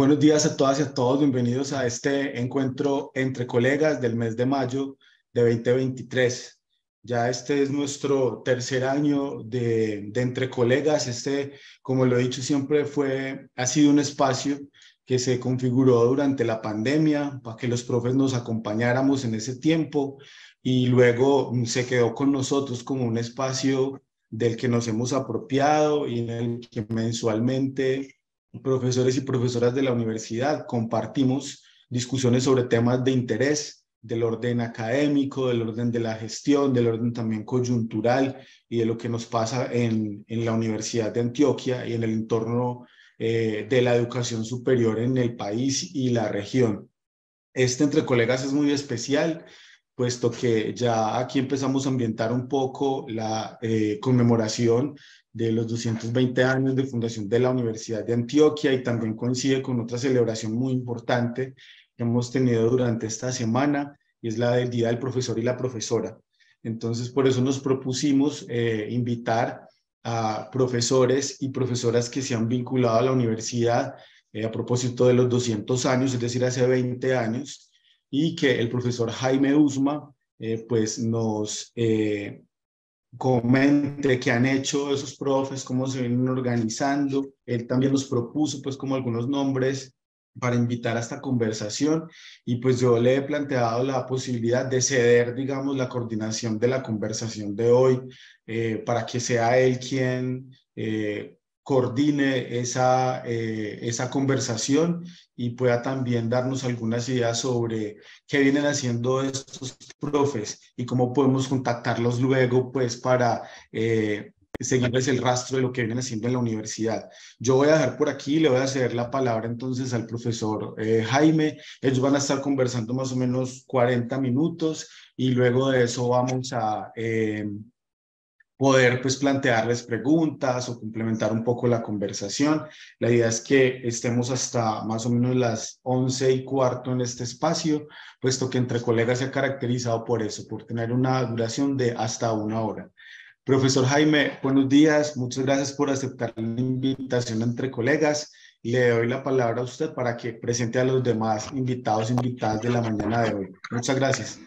Buenos días a todas y a todos, bienvenidos a este encuentro entre colegas del mes de mayo de 2023. Ya este es nuestro tercer año de, entre colegas. Este, como lo he dicho siempre, fue, ha sido un espacio que se configuró durante la pandemia para que los profes nos acompañáramos en ese tiempo y luego se quedó con nosotros como un espacio del que nos hemos apropiado y en el que mensualmente profesores y profesoras de la universidad compartimos discusiones sobre temas de interés del orden académico, del orden de la gestión, del orden también coyuntural y de lo que nos pasa en, en la Universidad de Antioquia y en el entorno eh, de la educación superior en el país y la región. Este entre colegas es muy especial, puesto que ya aquí empezamos a ambientar un poco la eh, conmemoración de los 220 años de fundación de la Universidad de Antioquia y también coincide con otra celebración muy importante que hemos tenido durante esta semana y es la del Día del Profesor y la Profesora. Entonces, por eso nos propusimos eh, invitar a profesores y profesoras que se han vinculado a la universidad eh, a propósito de los 200 años, es decir, hace 20 años, y que el profesor Jaime Usma eh, pues nos comente qué han hecho esos profes, cómo se vienen organizando. Él también nos propuso pues como algunos nombres para invitar a esta conversación y pues yo le he planteado la posibilidad de ceder, digamos, la coordinación de la conversación de hoy eh, para que sea él quien eh, coordine esa, eh, esa conversación y pueda también darnos algunas ideas sobre qué vienen haciendo estos profes y cómo podemos contactarlos luego, pues, para eh, seguirles el rastro de lo que vienen haciendo en la universidad. Yo voy a dejar por aquí, le voy a ceder la palabra entonces al profesor eh, Jaime. Ellos van a estar conversando más o menos 40 minutos y luego de eso vamos a poder pues plantearles preguntas o complementar un poco la conversación. La idea es que estemos hasta más o menos las once y cuarto en este espacio, puesto que entre colegas se ha caracterizado por eso, por tener una duración de hasta una hora. Profesor Jaime, buenos días, muchas gracias por aceptar la invitación entre colegas. Le doy la palabra a usted para que presente a los demás invitados e invitadas de la mañana de hoy. Muchas gracias.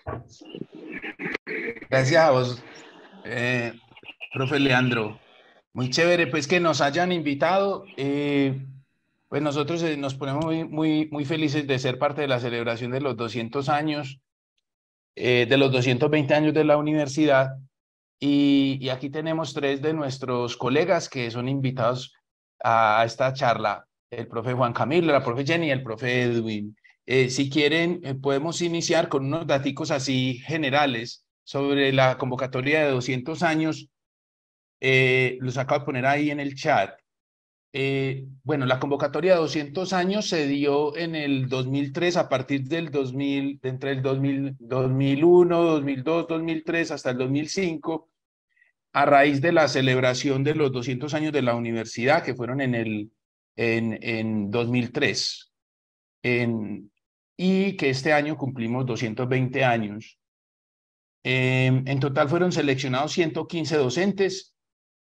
Gracias a vos, eh, Profe Leandro, muy chévere, pues que nos hayan invitado. Eh, pues nosotros eh, nos ponemos muy, muy, felices de ser parte de la celebración de los 200 años, eh, de los 220 años de la universidad. Y, y, aquí tenemos tres de nuestros colegas que son invitados a esta charla, el profe Juan Camilo, la profe Jenny y el profe Edwin. si quieren, podemos iniciar con unos daticos así generales sobre la convocatoria de 200 años eh, los acabo de poner ahí en el chat. Eh, bueno, la convocatoria de 200 años se dio en el 2003, a partir del 2000, entre el 2001, 2002, 2003 hasta el 2005, a raíz de la celebración de los 200 años de la universidad, que fueron en el en, 2003, y que este año cumplimos 220 años. Em, en total fueron seleccionados 115 docentes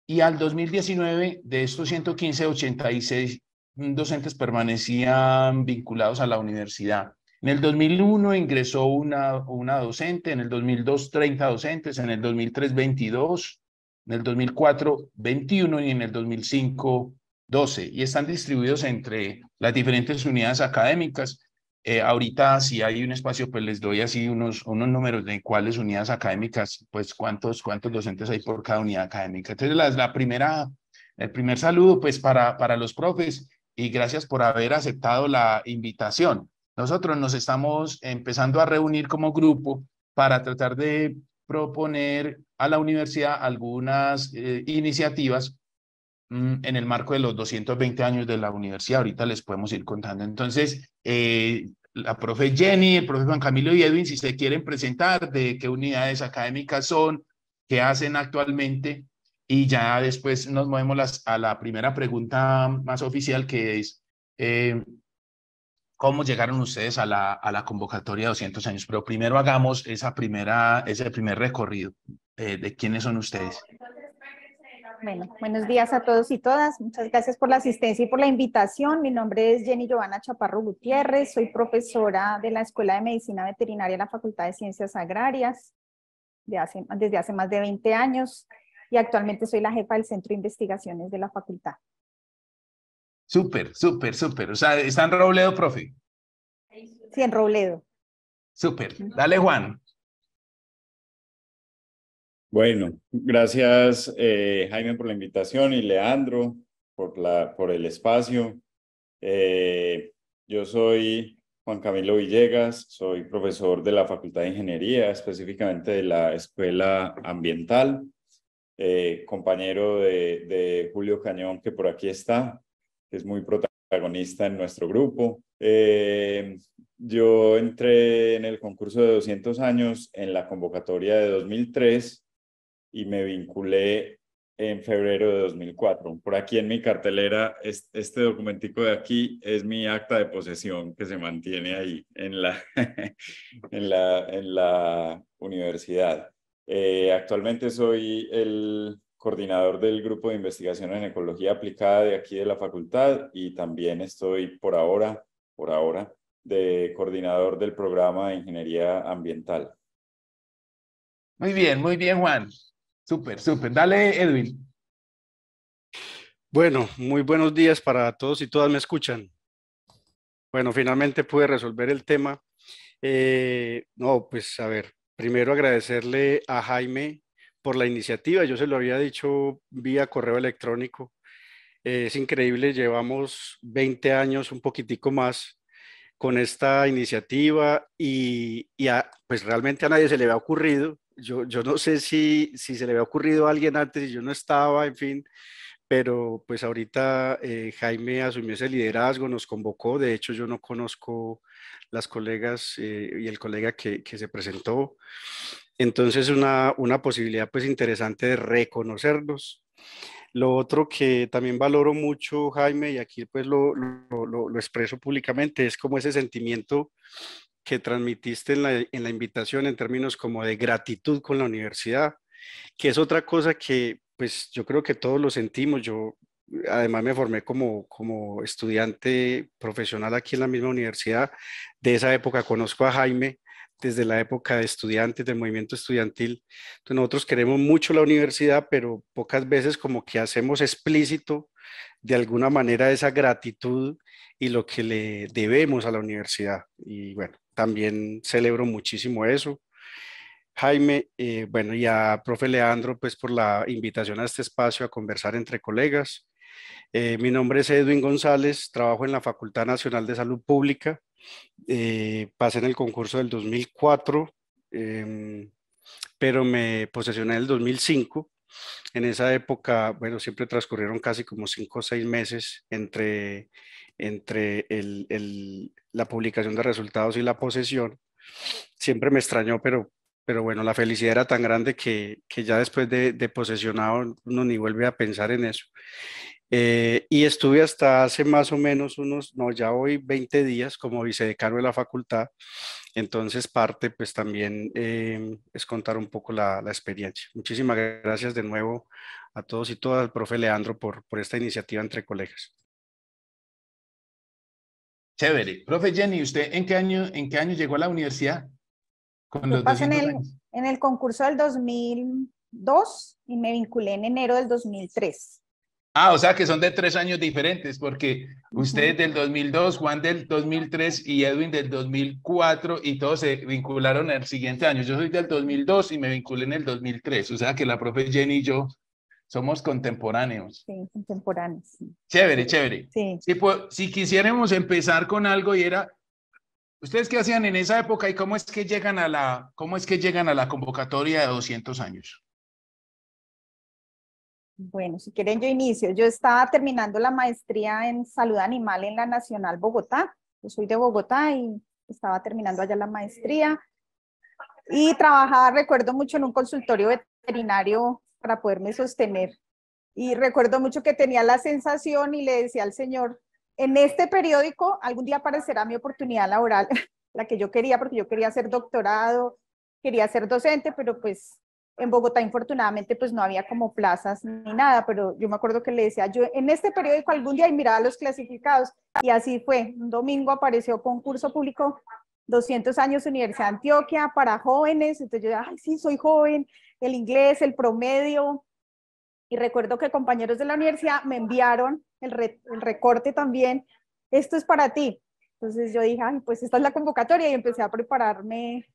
y al 2019, de estos 115, 86 docentes permanecían vinculados a la universidad. En el 2001 ingresó una, una docente, en el 2002 30 docentes, en el 2003 22, en el 2004 21 y en el 2005 12. Y están distribuidos entre las diferentes unidades académicas eh, ahorita, si hay un espacio, pues les doy así unos, unos números de cuáles unidades académicas, pues cuántos, cuántos docentes hay por cada unidad académica. Entonces, la, la primera, el primer saludo, pues para, para los profes y gracias por haber aceptado la invitación. Nosotros nos estamos empezando a reunir como grupo para tratar de proponer a la universidad algunas eh, iniciativas Mm, en el marco de los 220 años de la universidad. Ahorita les podemos ir contando. Entonces, eh, la profe Jenny, el profe Juan Camilo y Edwin, si se quieren presentar de qué unidades académicas son, qué hacen actualmente, y ya después nos movemos a la primera pregunta más oficial, que es, eh, ¿cómo llegaron ustedes a la, a la convocatoria de 200 años? Pero primero hagamos esa primera, ese primer recorrido eh, de quiénes son ustedes. Bueno, buenos días a todos y todas. Muchas gracias por la asistencia y por la invitación. Mi nombre es Jenny Giovanna Chaparro Gutiérrez. Soy profesora de la Escuela de Medicina Veterinaria de la Facultad de Ciencias Agrarias desde hace más de 20 años y actualmente soy la jefa del Centro de Investigaciones de la Facultad. Súper, súper, súper. O sea, ¿está en Robledo, profe? Sí, en Robledo. Súper. Dale, Juan. Bueno, gracias eh, Jaime por la invitación y Leandro por, la, por el espacio. Eh, yo soy Juan Camilo Villegas, soy profesor de la Facultad de Ingeniería, específicamente de la Escuela Ambiental, eh, compañero de, Julio Cañón, que por aquí está, que es muy protagonista en nuestro grupo. yo entré en el concurso de 200 años en la convocatoria de 2003 y me vinculé en febrero de 2004. Por aquí en mi cartelera, este documentico de aquí es mi acta de posesión que se mantiene ahí en la, en la, en la universidad. Eh, actualmente soy el coordinador del grupo de investigación en ecología aplicada de aquí de la facultad y también estoy por ahora, por ahora, de coordinador del programa de ingeniería ambiental. Muy bien, muy bien, Juan. Súper, súper. Dale, Edwin. Bueno, muy buenos días para todos y todas. ¿Me escuchan? Bueno, finalmente pude resolver el tema. Eh, no, pues a ver, primero agradecerle a Jaime por la iniciativa. Yo se lo había dicho vía correo electrónico. Eh, es increíble, llevamos 20 años, un poquitico más, con esta iniciativa y, pues realmente a nadie se le había ocurrido yo, yo no sé si, si se le había ocurrido a alguien antes y yo no estaba, en fin, pero pues ahorita eh, Jaime asumió ese liderazgo, nos convocó, de hecho yo no conozco las colegas eh, y el colega que, que, se presentó, entonces una, una posibilidad pues interesante de reconocernos. Lo otro que también valoro mucho, Jaime, y aquí pues lo, lo expreso públicamente, es como ese sentimiento que transmitiste en la, en la invitación en términos como de gratitud con la universidad, que es otra cosa que pues yo creo que todos lo sentimos. Yo además me formé como, como estudiante profesional aquí en la misma universidad. De esa época conozco a Jaime desde la época de estudiantes del movimiento estudiantil. Entonces nosotros queremos mucho la universidad, pero pocas veces como que hacemos explícito de alguna manera esa gratitud y lo que le debemos a la universidad. Y bueno, también celebro muchísimo eso. Jaime, eh, bueno, y a profe Leandro, pues por la invitación a este espacio a conversar entre colegas. Eh, mi nombre es Edwin González, trabajo en la Facultad Nacional de Salud Pública. Eh, pasé en el concurso del 2004, em, pero me posesioné en el 2005 en esa época, bueno, siempre transcurrieron casi como cinco o seis meses entre, la publicación de resultados y la posesión. Siempre me extrañó, pero, bueno, la felicidad era tan grande que, ya después de, de, posesionado uno ni vuelve a pensar en eso. Eh, y estuve hasta hace más o menos unos, no, ya hoy 20 días como vicedecano de la facultad entonces, parte, pues también eh, es contar un poco la, experiencia. Muchísimas gracias de nuevo a todos y todas, al profe Leandro, por, esta iniciativa entre colegas. Chévere. Profe Jenny, ¿usted en qué año, en qué año llegó a la universidad? Con en, el, en el concurso del 2002 y me vinculé en enero del 2003. Ah, o sea que son de tres años diferentes, porque ustedes del 2002, Juan del 2003 y Edwin del 2004 y todos se vincularon el siguiente año. Yo soy del 2002 y me vinculé en el 2003, o sea que la profe Jenny y yo somos contemporáneos. Sí, contemporáneos. Chévere, chévere. Sí. Si, quisiéramos empezar con algo y era, ¿ustedes qué hacían en esa época y cómo es que llegan a la, cómo es que llegan a la convocatoria de 200 años? Bueno, si quieren yo inicio. Yo estaba terminando la maestría en salud animal en la Nacional Bogotá. Yo soy de Bogotá y estaba terminando allá la maestría. Y trabajaba, recuerdo mucho, en un consultorio veterinario para poderme sostener. Y recuerdo mucho que tenía la sensación y le decía al señor, en este periódico algún día aparecerá mi oportunidad laboral, la que yo quería, porque yo quería ser doctorado, quería ser docente, pero pues en Bogotá, infortunadamente, pues no había como plazas ni nada, pero yo me acuerdo que le decía, yo en este periódico algún día y miraba los clasificados, y así fue. Un domingo apareció concurso público 200 años Universidad de Antioquia para jóvenes, entonces yo, ay, sí, soy joven, el inglés, el promedio. Y recuerdo que compañeros de la universidad me enviaron el, el recorte también, esto es para ti. Entonces yo dije, ay, pues esta es la convocatoria y empecé a prepararme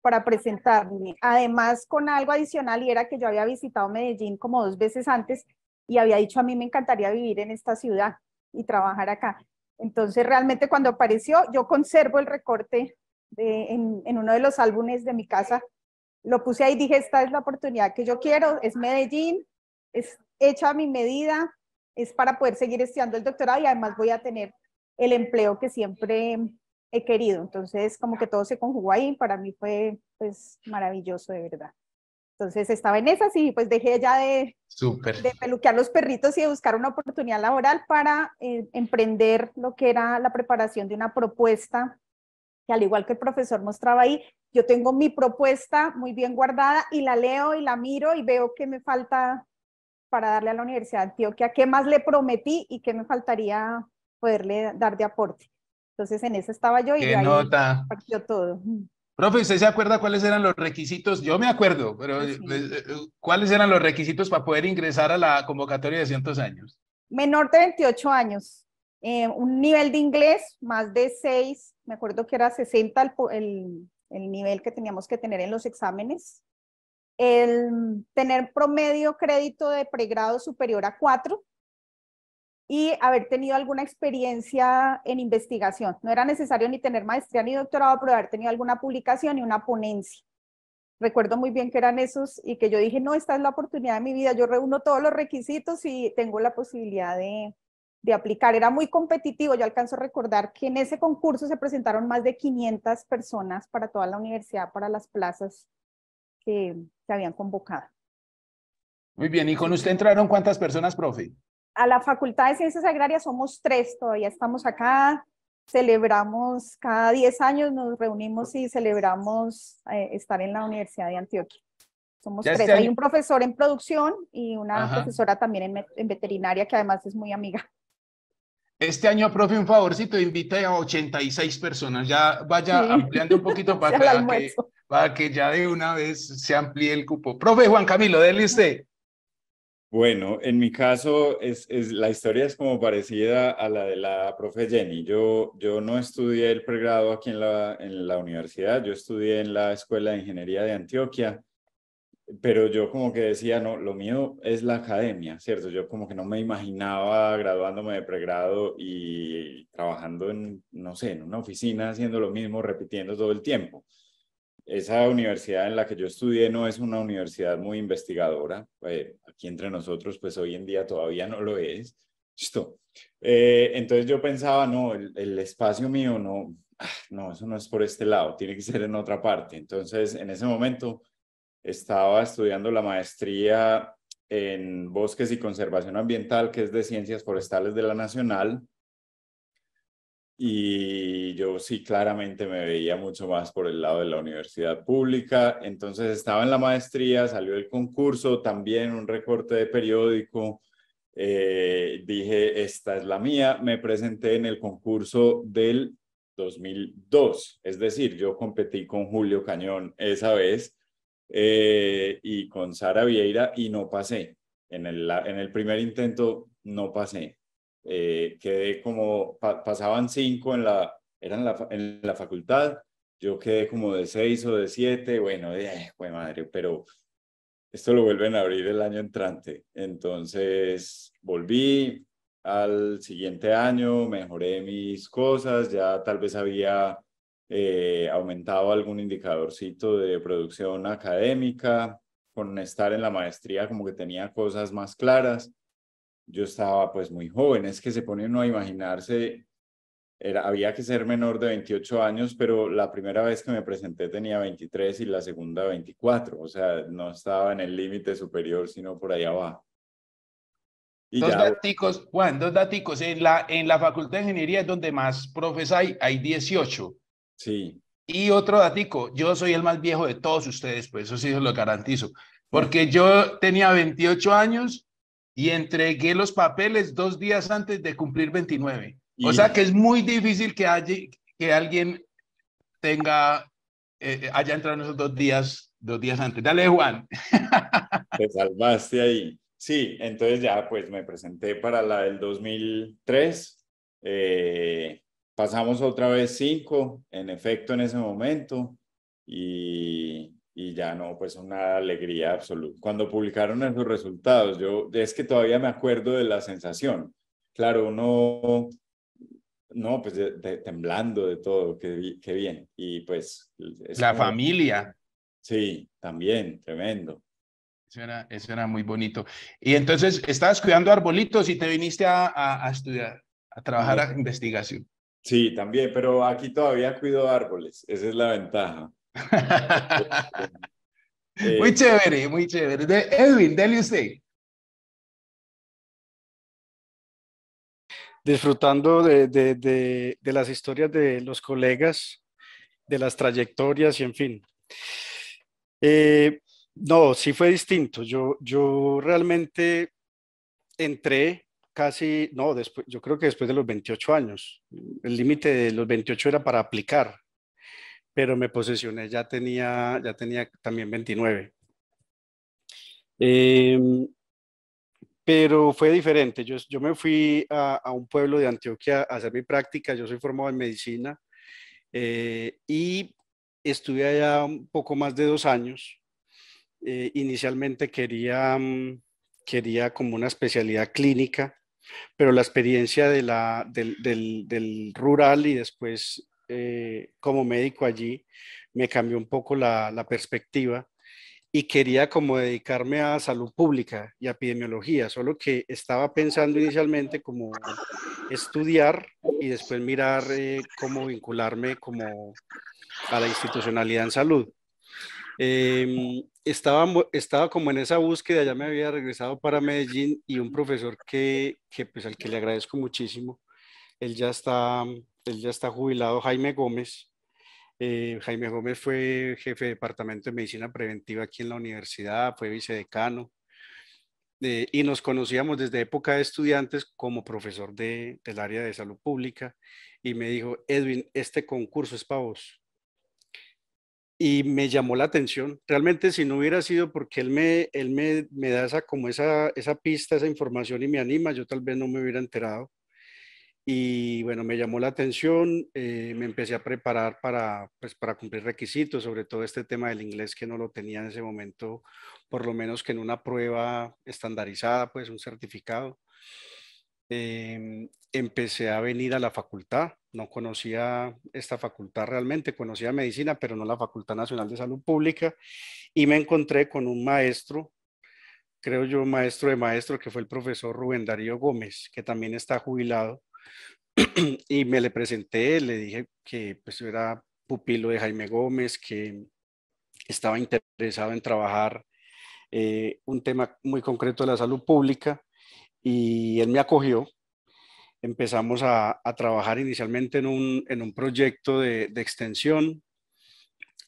para presentarme. Además, con algo adicional, y era que yo había visitado Medellín como dos veces antes y había dicho a mí me encantaría vivir en esta ciudad y trabajar acá. Entonces, realmente cuando apareció, yo conservo el recorte de, en, uno de los álbumes de mi casa. Lo puse ahí, dije, esta es la oportunidad que yo quiero, es Medellín, es hecha a mi medida, es para poder seguir estudiando el doctorado y además voy a tener el empleo que siempre he querido. Entonces, como que todo se conjugó ahí, para mí fue pues maravilloso de verdad. Entonces estaba en esas y pues dejé ya de, Super. de peluquear los perritos y de buscar una oportunidad laboral para eh, emprender lo que era la preparación de una propuesta que al igual que el profesor mostraba ahí, yo tengo mi propuesta muy bien guardada y la leo y la miro y veo que me falta para darle a la Universidad de Antioquia, qué más le prometí y qué me faltaría poderle dar de aporte. Entonces en eso estaba yo y ahí partió todo. Profe, ¿usted se acuerda cuáles eran los requisitos? Yo me acuerdo, pero eh, eh, eh, ¿cuáles eran los requisitos para poder ingresar a la convocatoria de cientos años? Menor de 28 años, un nivel de inglés más de 6, me acuerdo que era 60 el, el nivel que teníamos que tener en los exámenes, el tener promedio crédito de pregrado superior a 4, y haber tenido alguna experiencia en investigación. No era necesario ni tener maestría ni doctorado, pero haber tenido alguna publicación y una ponencia. Recuerdo muy bien que eran esos y que yo dije, no, esta es la oportunidad de mi vida, yo reúno todos los requisitos y tengo la posibilidad de, de aplicar. Era muy competitivo, yo alcanzo a recordar que en ese concurso se presentaron más de 500 personas para toda la universidad, para las plazas que se habían convocado. Muy bien, ¿y con usted entraron cuántas personas, profe? a la Facultad de Ciencias Agrarias somos tres, todavía estamos acá, celebramos cada 10 años, nos reunimos y celebramos eh, estar en la Universidad de Antioquia. Somos tres, este hay un profesor en producción y una profesora también en, veterinaria que además es muy amiga. Este año, profe, un favorcito, invité a 86 personas, ya vaya ampliando un poquito para, que, para que ya de una vez se amplíe el cupo. Profe Juan Camilo, déle usted. Bueno, en mi caso, la historia es como parecida a la de la profe Jenny. Yo, no estudié el pregrado aquí en la, en la universidad, yo estudié en la Escuela de Ingeniería de Antioquia, pero yo como que decía, no, lo mío es la academia, ¿cierto? Yo como que no me imaginaba graduándome de pregrado y trabajando en, no sé, en una oficina haciendo lo mismo, repitiendo todo el tiempo esa universidad en la que yo estudié no es una universidad muy investigadora. Eh, aquí entre nosotros, pues hoy en día todavía no lo es. listo eh, entonces yo pensaba, no, el espacio mío no, ah, no, eso no es por este lado, tiene que ser en otra parte. Entonces, en ese momento estaba estudiando la maestría en bosques y conservación ambiental, que es de ciencias forestales de la Nacional, y yo sí claramente me veía mucho más por el lado de la universidad pública. Entonces estaba en la maestría, salió el concurso, también un recorte de periódico. Eh, dije, esta es la mía. Me presenté en el concurso del 2002, es decir, yo competí con Julio Cañón esa vez eh, y con Sara Vieira y no pasé. en el primer intento no pasé. Eh, quedé como, pasaban cinco en la, eran en la facultad, yo quedé como de seis o de siete, bueno, de, pues madre, pero esto lo vuelven a abrir el año entrante. Entonces volví al siguiente año, mejoré mis cosas, ya tal vez había eh, aumentado algún indicadorcito de producción académica, con estar en la maestría como que tenía cosas más claras yo estaba pues muy joven, es que se pone uno a imaginarse, era, había que ser menor de 28 años, pero la primera vez que me presenté tenía 23 y la segunda 24, o sea, no estaba en el límite superior, sino por ahí abajo. dos daticos, Juan, dos daticos, en la, en la Facultad de Ingeniería es donde más profes hay, hay 18. Sí. Y otro datico, yo soy el más viejo de todos ustedes, pues eso sí se lo garantizo, porque yo tenía 28 años y entregué los papeles dos días antes de cumplir 29. O sea que es muy difícil que, haya, que alguien tenga, eh, eh, haya entrado en esos dos días, dos días antes. Dale, Juan. Te salvaste ahí. Sí, entonces ya pues me presenté para la del 2003. Eh, pasamos otra vez cinco, en efecto, en ese momento. Y, y ya no, pues una alegría absoluta. Cuando publicaron esos resultados, yo es que todavía me acuerdo de la sensación. Claro, uno, no, pues temblando de todo, qué, qué bien. Y pues... La familia. Sí, también, tremendo. Eso era, muy bonito. Y entonces, estabas cuidando arbolitos y te viniste a, a, estudiar, a trabajar a investigación. Sí, también, pero aquí todavía cuido árboles, esa es la ventaja. muy chévere, muy chévere. De Edwin, dele usted. Disfrutando de, las historias de los colegas, de las trayectorias y en fin. Eh, no, sí fue distinto. Yo, yo realmente entré casi, no, después, yo creo que después de los 28 años. El límite de los 28 era para aplicar pero me posesioné, ya tenía, ya tenía también 29. Em, pero fue diferente. Yo, yo me fui a, a, un pueblo de Antioquia a hacer mi práctica. Yo soy formado en medicina eh, y estuve allá un poco más de dos años. Eh, inicialmente quería, mm, quería como una especialidad clínica, pero la experiencia de la, del, del, del rural y después eh, como médico allí me cambió un poco la, perspectiva y quería como dedicarme a salud pública y epidemiología, solo que estaba pensando inicialmente como estudiar y después mirar eh, cómo vincularme como a la institucionalidad en salud. Em, estaba, estaba como en esa búsqueda, ya me había regresado para Medellín y un profesor que, que pues al que le agradezco muchísimo, él ya está él ya está jubilado, Jaime Gómez. Eh, Jaime Gómez fue jefe de departamento de medicina preventiva aquí en la universidad, fue vicedecano eh, y nos conocíamos desde época de estudiantes como profesor del área de salud pública y me dijo, Edwin, este concurso es para vos. Y me llamó la atención. Realmente si no hubiera sido porque él me, él me, me da esa, como esa, esa pista, esa información y me anima, yo tal vez no me hubiera enterado y bueno, me llamó la atención, eh, me empecé a preparar para, pues, para cumplir requisitos, sobre todo este tema del inglés que no lo tenía en ese momento, por lo menos que en una prueba estandarizada, pues un certificado. Em, empecé a venir a la facultad, no conocía esta facultad realmente, conocía medicina, pero no la Facultad Nacional de Salud Pública, y me encontré con un maestro creo yo, maestro de maestro, que fue el profesor Rubén Darío Gómez, que también está jubilado, y me le presenté, le dije que pues era pupilo de Jaime Gómez, que estaba interesado en trabajar eh, un tema muy concreto de la salud pública y él me acogió. Empezamos a, trabajar inicialmente en un, proyecto de, de, extensión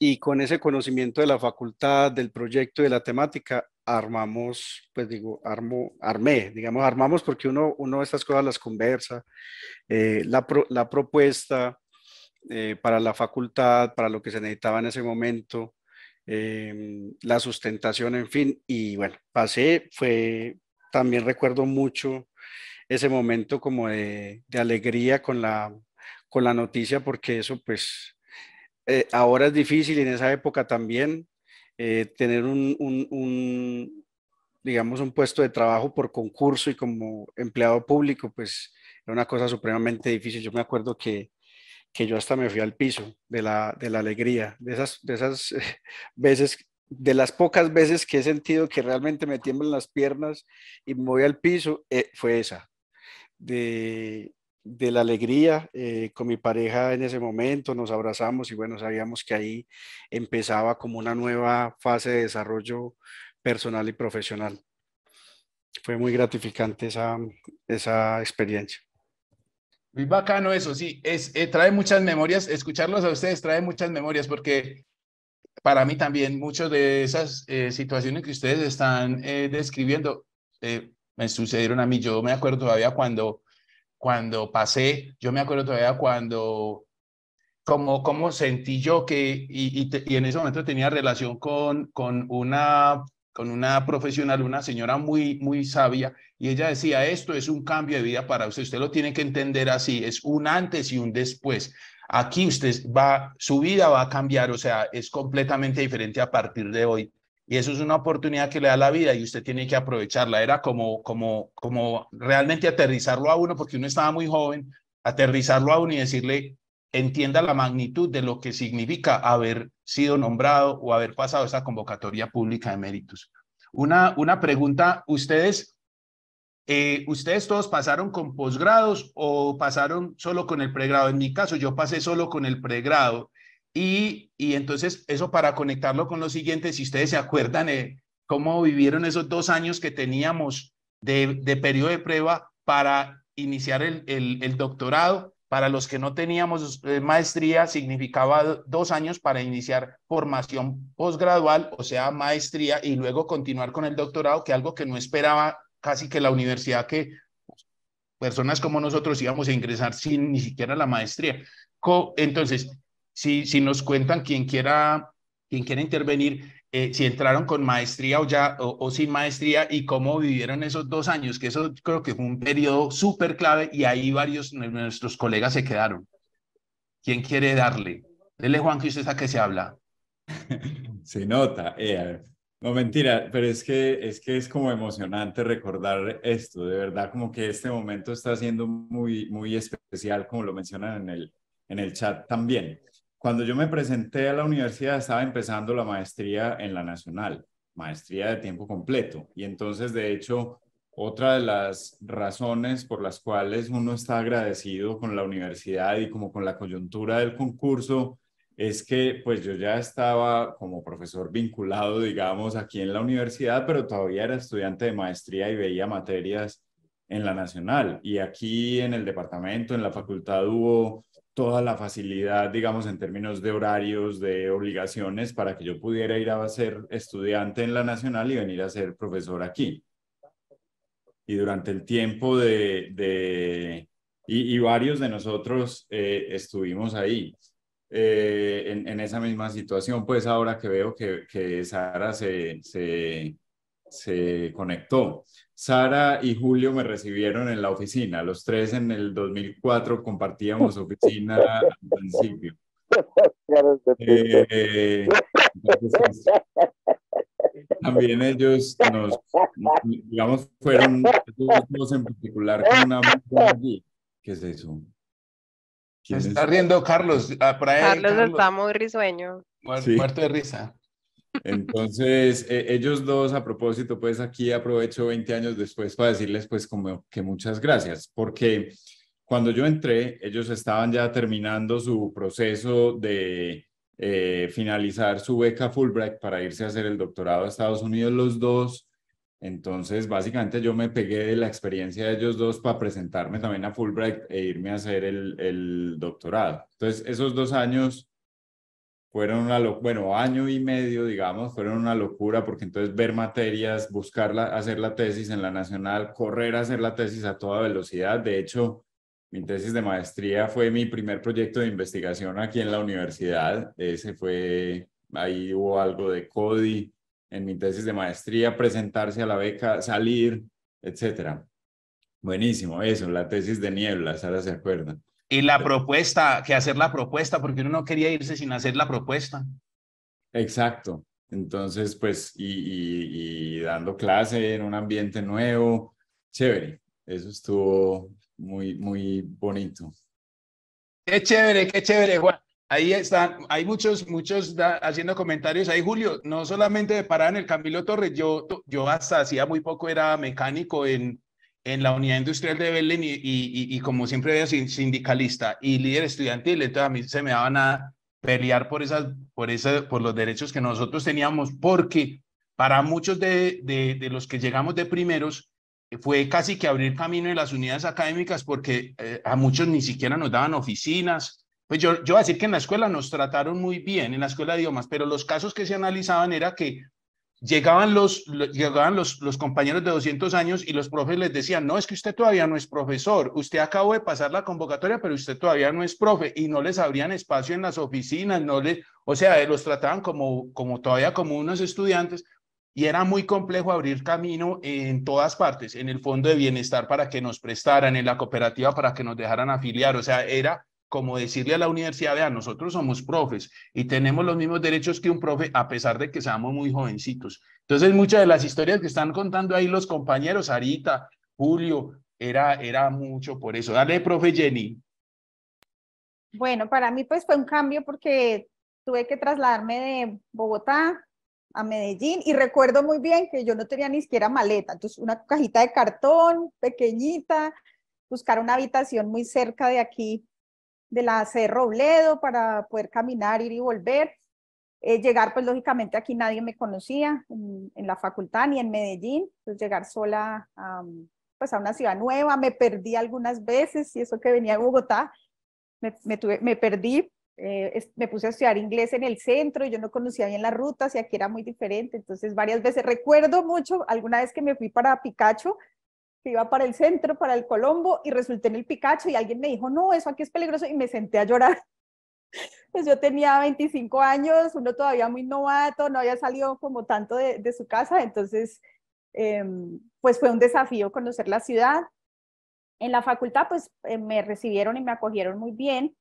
y con ese conocimiento de la facultad, del proyecto y de la temática, armamos, pues digo, armo, armé, digamos, armamos porque uno, uno estas cosas las conversa, eh, la, la, propuesta eh, para la facultad, para lo que se necesitaba en ese momento, em, la sustentación, en fin, y bueno, pasé, fue, también recuerdo mucho ese momento como de, de alegría con la, con la noticia, porque eso pues eh, ahora es difícil y en esa época también, eh, tener un, digamos, un puesto de trabajo por concurso y como empleado público, pues era una cosa supremamente difícil. Yo me acuerdo que, que yo hasta me fui al piso de la, de la alegría, de esas, de esas veces, de las pocas veces que he sentido que realmente me tiemblan las piernas y me voy al piso, eh, fue esa. De, de la alegría eh, con mi pareja en ese momento, nos abrazamos y bueno, sabíamos que ahí empezaba como una nueva fase de desarrollo personal y profesional. Fue muy gratificante esa, esa experiencia. Muy bacano eso, sí, es, eh, trae muchas memorias, escucharlos a ustedes trae muchas memorias porque para mí también muchas de esas eh, situaciones que ustedes están describiendo me sucedieron a mí. Yo me acuerdo todavía cuando cuando pasé, yo me acuerdo todavía cuando, como, como sentí yo que, y, en ese momento tenía relación con, con una con una profesional, una señora muy, muy sabia, y ella decía, esto es un cambio de vida para usted, usted lo tiene que entender así, es un antes y un después. Aquí usted va, su vida va a cambiar, o sea, es completamente diferente a partir de hoy y eso es una oportunidad que le da la vida y usted tiene que aprovecharla. Era como, como, como realmente aterrizarlo a uno, porque uno estaba muy joven, aterrizarlo a uno y decirle, entienda la magnitud de lo que significa haber sido nombrado o haber pasado esa convocatoria pública de méritos. Una, una pregunta, ustedes, eh, ¿ustedes todos pasaron con posgrados o pasaron solo con el pregrado? En mi caso, yo pasé solo con el pregrado y, entonces eso para conectarlo con lo siguiente, si ustedes se acuerdan eh, cómo vivieron esos dos años que teníamos de, de periodo de prueba para iniciar el, el, el doctorado, para los que no teníamos eh, maestría, significaba dos años para iniciar formación posgradual, o sea, maestría, y luego continuar con el doctorado, que algo que no esperaba casi que la universidad, que personas como nosotros íbamos a ingresar sin ni siquiera la maestría. Entonces, si, si nos cuentan quien quiera, quien quiera intervenir, eh, si entraron con maestría o ya o, sin maestría y cómo vivieron esos dos años, que eso creo que fue un periodo súper clave y ahí varios de nuestros colegas se quedaron. ¿Quién quiere darle? Dele Juan que usted está que se habla. Se nota. Eh, no mentira, pero es que es que es como emocionante recordar esto, de verdad como que este momento está siendo muy muy especial, como lo mencionan en el en el chat también. Cuando yo me presenté a la universidad estaba empezando la maestría en la Nacional, maestría de tiempo completo. Y entonces, de hecho, otra de las razones por las cuales uno está agradecido con la universidad y como con la coyuntura del concurso es que pues yo ya estaba como profesor vinculado, digamos, aquí en la universidad, pero todavía era estudiante de maestría y veía materias en la nacional. Y aquí en el departamento, en la facultad, hubo toda la facilidad, digamos, en términos de horarios, de obligaciones, para que yo pudiera ir a ser estudiante en la Nacional y venir a ser profesor aquí. Y durante el tiempo de, y, varios de nosotros eh, estuvimos ahí. Eh, en, esa misma situación, pues ahora que veo que, que Sara se, se, se conectó. Sara y Julio me recibieron en la oficina. Los tres en el 2004 compartíamos oficina al principio. Eh, pues, también ellos nos, digamos, fueron dos en particular con una allí. ¿Qué es eso? Se está riendo ah, Carlos. Carlos, está muy risueño. Muerto de risa. Entonces, eh, ellos dos, a propósito, pues aquí aprovecho 20 años después para decirles pues como que muchas gracias, porque cuando yo entré, ellos estaban ya terminando su proceso de eh, finalizar su beca Fulbright para irse a hacer el doctorado a Estados Unidos los dos. Entonces, básicamente yo me pegué de la experiencia de ellos dos para presentarme también a Fulbright e irme a hacer el, el doctorado. Entonces, esos dos años fueron una locura, bueno, año y medio, digamos, fueron una locura, porque entonces ver materias, buscarla, hacer la tesis en la nacional, correr a hacer la tesis a toda velocidad. De hecho, mi tesis de maestría fue mi primer proyecto de investigación aquí en la universidad. Ese fue, ahí hubo algo de CODI en mi tesis de maestría, presentarse a la beca, salir, etcétera. Buenísimo, eso, la tesis de niebla, Sara se acuerda. Y la propuesta, que hacer la propuesta, porque uno no quería irse sin hacer la propuesta. Exacto. Entonces, pues, y, dando clase en un ambiente nuevo, chévere. Eso estuvo muy, muy bonito. Qué chévere, qué chévere, Juan. Ahí están, hay muchos, muchos haciendo comentarios. Ahí, Julio, no solamente de parar en el Camilo Torres, yo, yo hasta hacía muy poco, era mecánico en, en la unidad industrial de Berlín y, y, como siempre era sindicalista y líder estudiantil, entonces a mí se me daban a pelear por, esas, por, por los derechos que nosotros teníamos, porque para muchos de, de, los que llegamos de primeros eh, fue casi que abrir camino en las unidades académicas porque eh, a muchos ni siquiera nos daban oficinas. Pues yo, yo voy a decir que en la escuela nos trataron muy bien, en la escuela de idiomas, pero los casos que se analizaban era que llegaban los, llegaban los, los, compañeros de 200 años y los profes les decían, no, es que usted todavía no es profesor, usted acabó de pasar la convocatoria, pero usted todavía no es profe, y no les abrían espacio en las oficinas, no les, o sea, los trataban como, como todavía como unos estudiantes, y era muy complejo abrir camino en todas partes, en el Fondo de Bienestar para que nos prestaran, en la cooperativa para que nos dejaran afiliar, o sea, era como decirle a la universidad, a nosotros somos profes y tenemos los mismos derechos que un profe a pesar de que seamos muy jovencitos. Entonces, muchas de las historias que están contando ahí los compañeros, Arita, Julio, era, era mucho por eso. Dale, profe Jenny. Bueno, para mí pues fue un cambio porque tuve que trasladarme de Bogotá a Medellín y recuerdo muy bien que yo no tenía ni siquiera maleta, entonces una cajita de cartón pequeñita, buscar una habitación muy cerca de aquí de la C. Robledo para poder caminar, ir y volver. Eh, llegar, pues lógicamente aquí nadie me conocía en, la facultad ni en Medellín, pues llegar sola a, pues, a una ciudad nueva, me perdí algunas veces y eso que venía de Bogotá, me, perdí, eh, me puse a estudiar inglés en el centro, yo no conocía bien las rutas y aquí era muy diferente, entonces varias veces, recuerdo mucho alguna vez que me fui para Picacho, que iba para el centro, para el Colombo, y resulté en el Picacho y alguien me dijo, no, eso aquí es peligroso, y me senté a llorar. Pues yo tenía 25 años, uno todavía muy novato, no había salido como tanto de, su casa, entonces em, pues fue un desafío conocer la ciudad. En la facultad pues eh, me recibieron y me acogieron muy bien,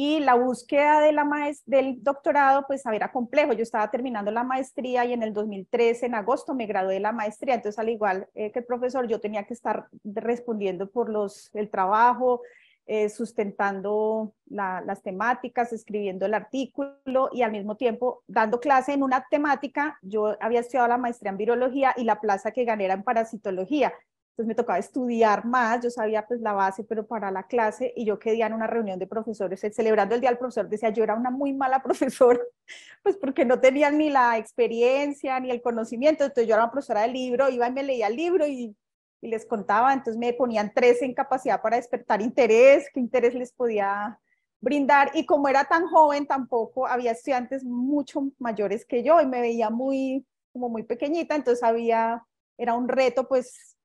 y la búsqueda de la del doctorado pues era complejo, yo estaba terminando la maestría y en el 2013 en agosto me gradué de la maestría, entonces al igual eh, que el profesor yo tenía que estar respondiendo por los, el trabajo, eh, sustentando las temáticas, escribiendo el artículo y al mismo tiempo dando clase en una temática, yo había estudiado la maestría en virología y la plaza que gané era en parasitología, entonces pues, me tocaba estudiar más, yo sabía pues la base, pero para la clase, y yo quedé en una reunión de profesores, eh, celebrando el Día del Profesor, decía, yo era una muy mala profesora, pues porque no tenían ni la experiencia, ni el conocimiento, entonces yo era una profesora de libro, iba y me leía el libro y, les contaba, entonces me ponían tres en capacidad para despertar interés, qué interés les podía brindar, y como era tan joven tampoco, había estudiantes mucho mayores que yo, y me veía muy, como muy pequeñita, entonces había, era un reto pues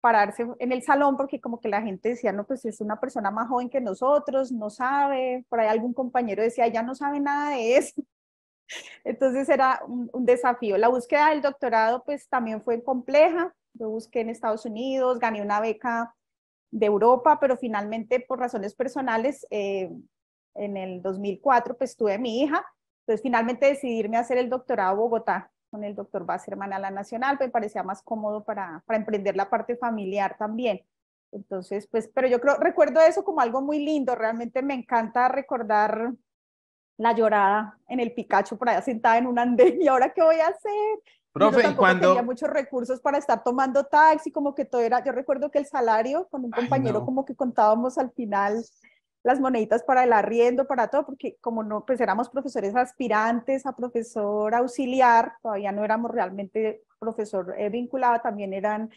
pararse en el salón porque como que la gente decía, no, pues es una persona más joven que nosotros, no sabe, por ahí algún compañero decía, ya no sabe nada de eso. Entonces era un, desafío. La búsqueda del doctorado pues también fue compleja. Yo busqué en Estados Unidos, gané una beca de Europa, pero finalmente por razones personales, eh, en el 2004 pues tuve mi hija, entonces finalmente decidirme a hacer el doctorado Bogotá con el doctor Basserman a la Nacional, me parecía más cómodo para, para emprender la parte familiar también. Entonces, pues, pero yo creo, recuerdo eso como algo muy lindo, realmente me encanta recordar la llorada en el Picacho por allá sentada en un andén y ahora qué voy a hacer. Profe, cuando... tenía muchos recursos para estar tomando taxi, como que todo era, yo recuerdo que el salario con un compañero como que contábamos al final las moneditas para el arriendo, para todo, porque como no, pues éramos profesores aspirantes a profesor auxiliar, todavía no éramos realmente profesor eh, vinculado, también eran,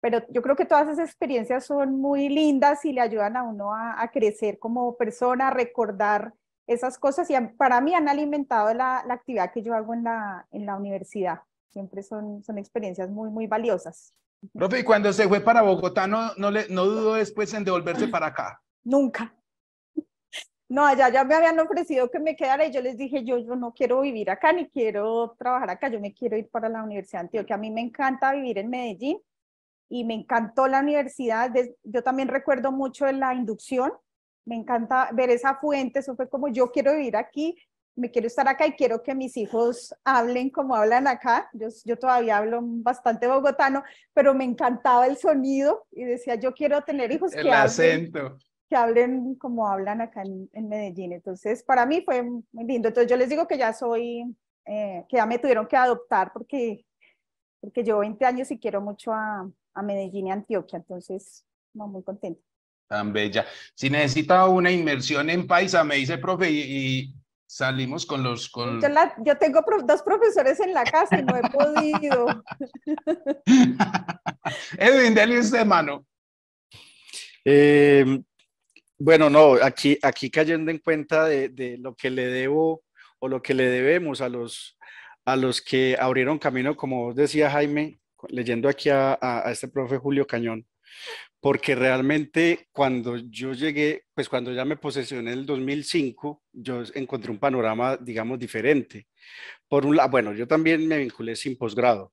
pero yo creo que todas esas experiencias son muy lindas y le ayudan a uno a, crecer como persona, a recordar esas cosas y para mí han alimentado la, la, actividad que yo hago en la, en la universidad. Siempre son, son experiencias muy, muy valiosas. Profe, y cuando se fue para Bogotá, ¿no, no, le, no dudó después en devolverse para acá? Nunca, no, allá ya me habían ofrecido que me quedara y yo les dije, yo, yo no quiero vivir acá ni quiero trabajar acá, yo me quiero ir para la Universidad de Antioquia. A mí me encanta vivir en Medellín y me encantó la universidad. Yo también recuerdo mucho la inducción, me encanta ver esa fuente, eso fue como yo quiero vivir aquí, me quiero estar acá y quiero que mis hijos hablen como hablan acá. Yo, yo todavía hablo bastante bogotano, pero me encantaba el sonido y decía, yo quiero tener hijos que hablen. El acento que hablen como hablan acá en, Medellín. Entonces, para mí fue muy lindo. Entonces, yo les digo que ya soy, eh, que ya me tuvieron que adoptar porque, porque llevo 20 años y quiero mucho a, Medellín y Antioquia. Entonces, no, muy contenta. Tan bella. Si necesita una inmersión en paisa, me dice profe, y, salimos con los... Con... Yo, tengo dos profesores en la casa y no he podido. Edwin, dele mano. Eh, bueno, no, aquí, aquí cayendo en cuenta de, lo que le debo o lo que le debemos a los, que abrieron camino, como decía Jaime, leyendo aquí a, este profe Julio Cañón, porque realmente cuando yo llegué, pues cuando ya me posesioné en el 2005, yo encontré un panorama, digamos, diferente. Por un lado, bueno, yo también me vinculé sin posgrado.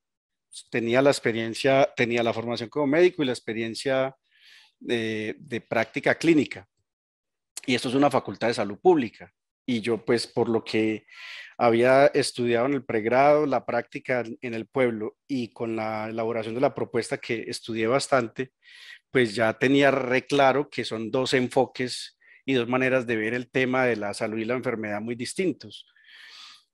Tenía la experiencia, tenía la formación como médico y la experiencia eh, de práctica clínica y esto es una facultad de salud pública. Y yo, pues, por lo que había estudiado en el pregrado, la práctica en el pueblo y con la elaboración de la propuesta que estudié bastante, pues ya tenía reclaro que son dos enfoques y dos maneras de ver el tema de la salud y la enfermedad muy distintos.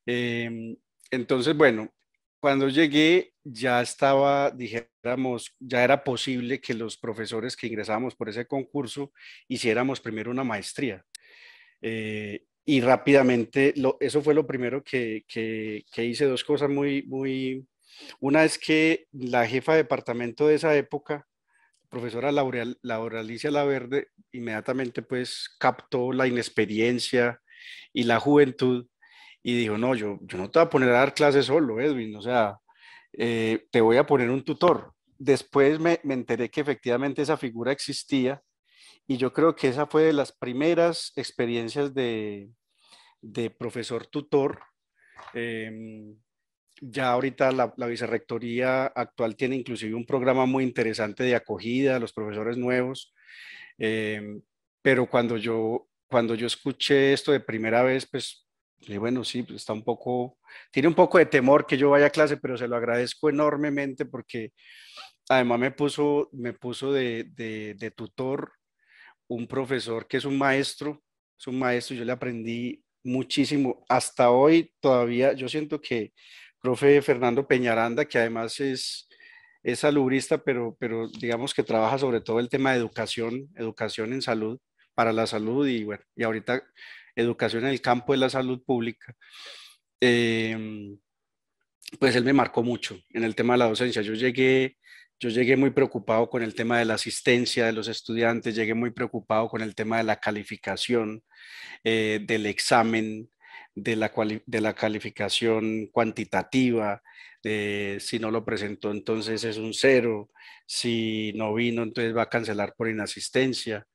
Em, entonces, bueno, cuando llegué ya estaba, dijéramos, ya era posible que los profesores que ingresábamos por ese concurso hiciéramos primero una maestría. Eh, y rápidamente, eso fue lo primero que, hice, dos cosas muy, muy... Una es que la jefa de departamento de esa época, profesora Laura, Laura Alicia Laverde, inmediatamente pues captó la inexperiencia y la juventud y dijo, no, yo, yo no te voy a poner a dar clases solo, Edwin, o sea, eh, te voy a poner un tutor. Después me, me, enteré que efectivamente esa figura existía y yo creo que esa fue de las primeras experiencias de, de profesor tutor. Em, ya ahorita la, la, vicerrectoría actual tiene inclusive un programa muy interesante de acogida a los profesores nuevos, em, pero cuando yo, cuando yo escuché esto de primera vez, pues y bueno, sí, pues, está un poco, tiene un poco de temor que yo vaya a clase, pero se lo agradezco enormemente porque además me puso, me puso de, de, tutor un profesor que es un maestro, es un maestro, yo le aprendí muchísimo. Hasta hoy todavía yo siento que profe Fernando Peñaranda, que además es, es salubrista, pero, pero digamos que trabaja sobre todo el tema de educación, educación en salud, para la salud y bueno, y ahorita educación en el campo de la salud pública, em, pues él me marcó mucho en el tema de la docencia. Yo llegué, yo llegué muy preocupado con el tema de la asistencia de los estudiantes, llegué muy preocupado con el tema de la calificación, eh, del examen, de la, calificación cuantitativa, eh, si no lo presentó entonces es un cero, si no vino entonces va a cancelar por inasistencia.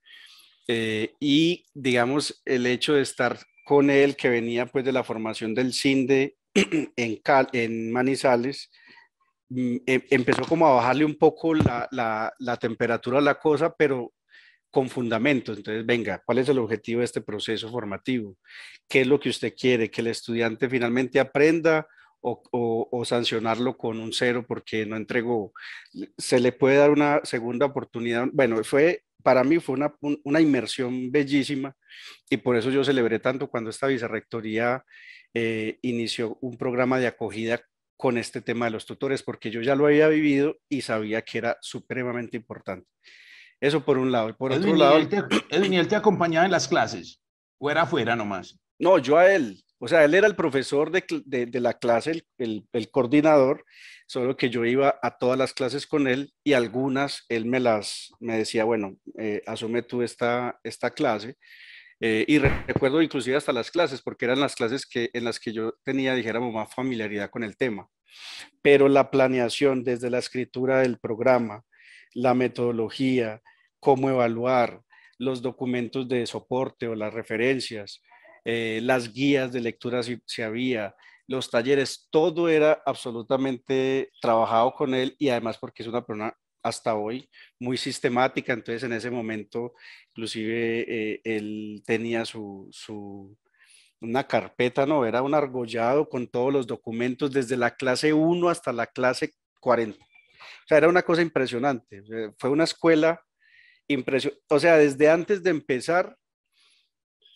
Eh, y digamos el hecho de estar con él, que venía pues de la formación del CINDE en, en Manizales, mm, em, empezó como a bajarle un poco la, temperatura a la cosa, pero con fundamento. Entonces, venga, ¿cuál es el objetivo de este proceso formativo? ¿Qué es lo que usted quiere? ¿Que el estudiante finalmente aprenda o, o, sancionarlo con un cero porque no entregó? ¿Se le puede dar una segunda oportunidad? Bueno, fue para mí fue una, inmersión bellísima y por eso yo celebré tanto cuando esta vicerrectoría eh, inició un programa de acogida con este tema de los tutores, porque yo ya lo había vivido y sabía que era supremamente importante. Eso por un lado. Y por otro lado... Él Edwin, él te acompañaba en las clases? ¿O era afuera nomás? No, yo a él. O sea, él era el profesor de, la clase, el, coordinador, solo que yo iba a todas las clases con él y algunas él me las, me decía, bueno, eh, asume tú esta, clase. Eh, y recuerdo inclusive hasta las clases, porque eran las clases que, en las que yo tenía, dijéramos, más familiaridad con el tema. Pero la planeación desde la escritura del programa, la metodología, cómo evaluar, los documentos de soporte o las referencias, eh, las guías de lectura si, había, los talleres, todo era absolutamente trabajado con él y además porque es una persona hasta hoy muy sistemática, entonces en ese momento inclusive eh, él tenía su, su, una carpeta, no, era un argollado con todos los documentos desde la clase 1 hasta la clase 40. O sea, era una cosa impresionante. Eh, fue una escuela impresionante. O sea, desde antes de empezar,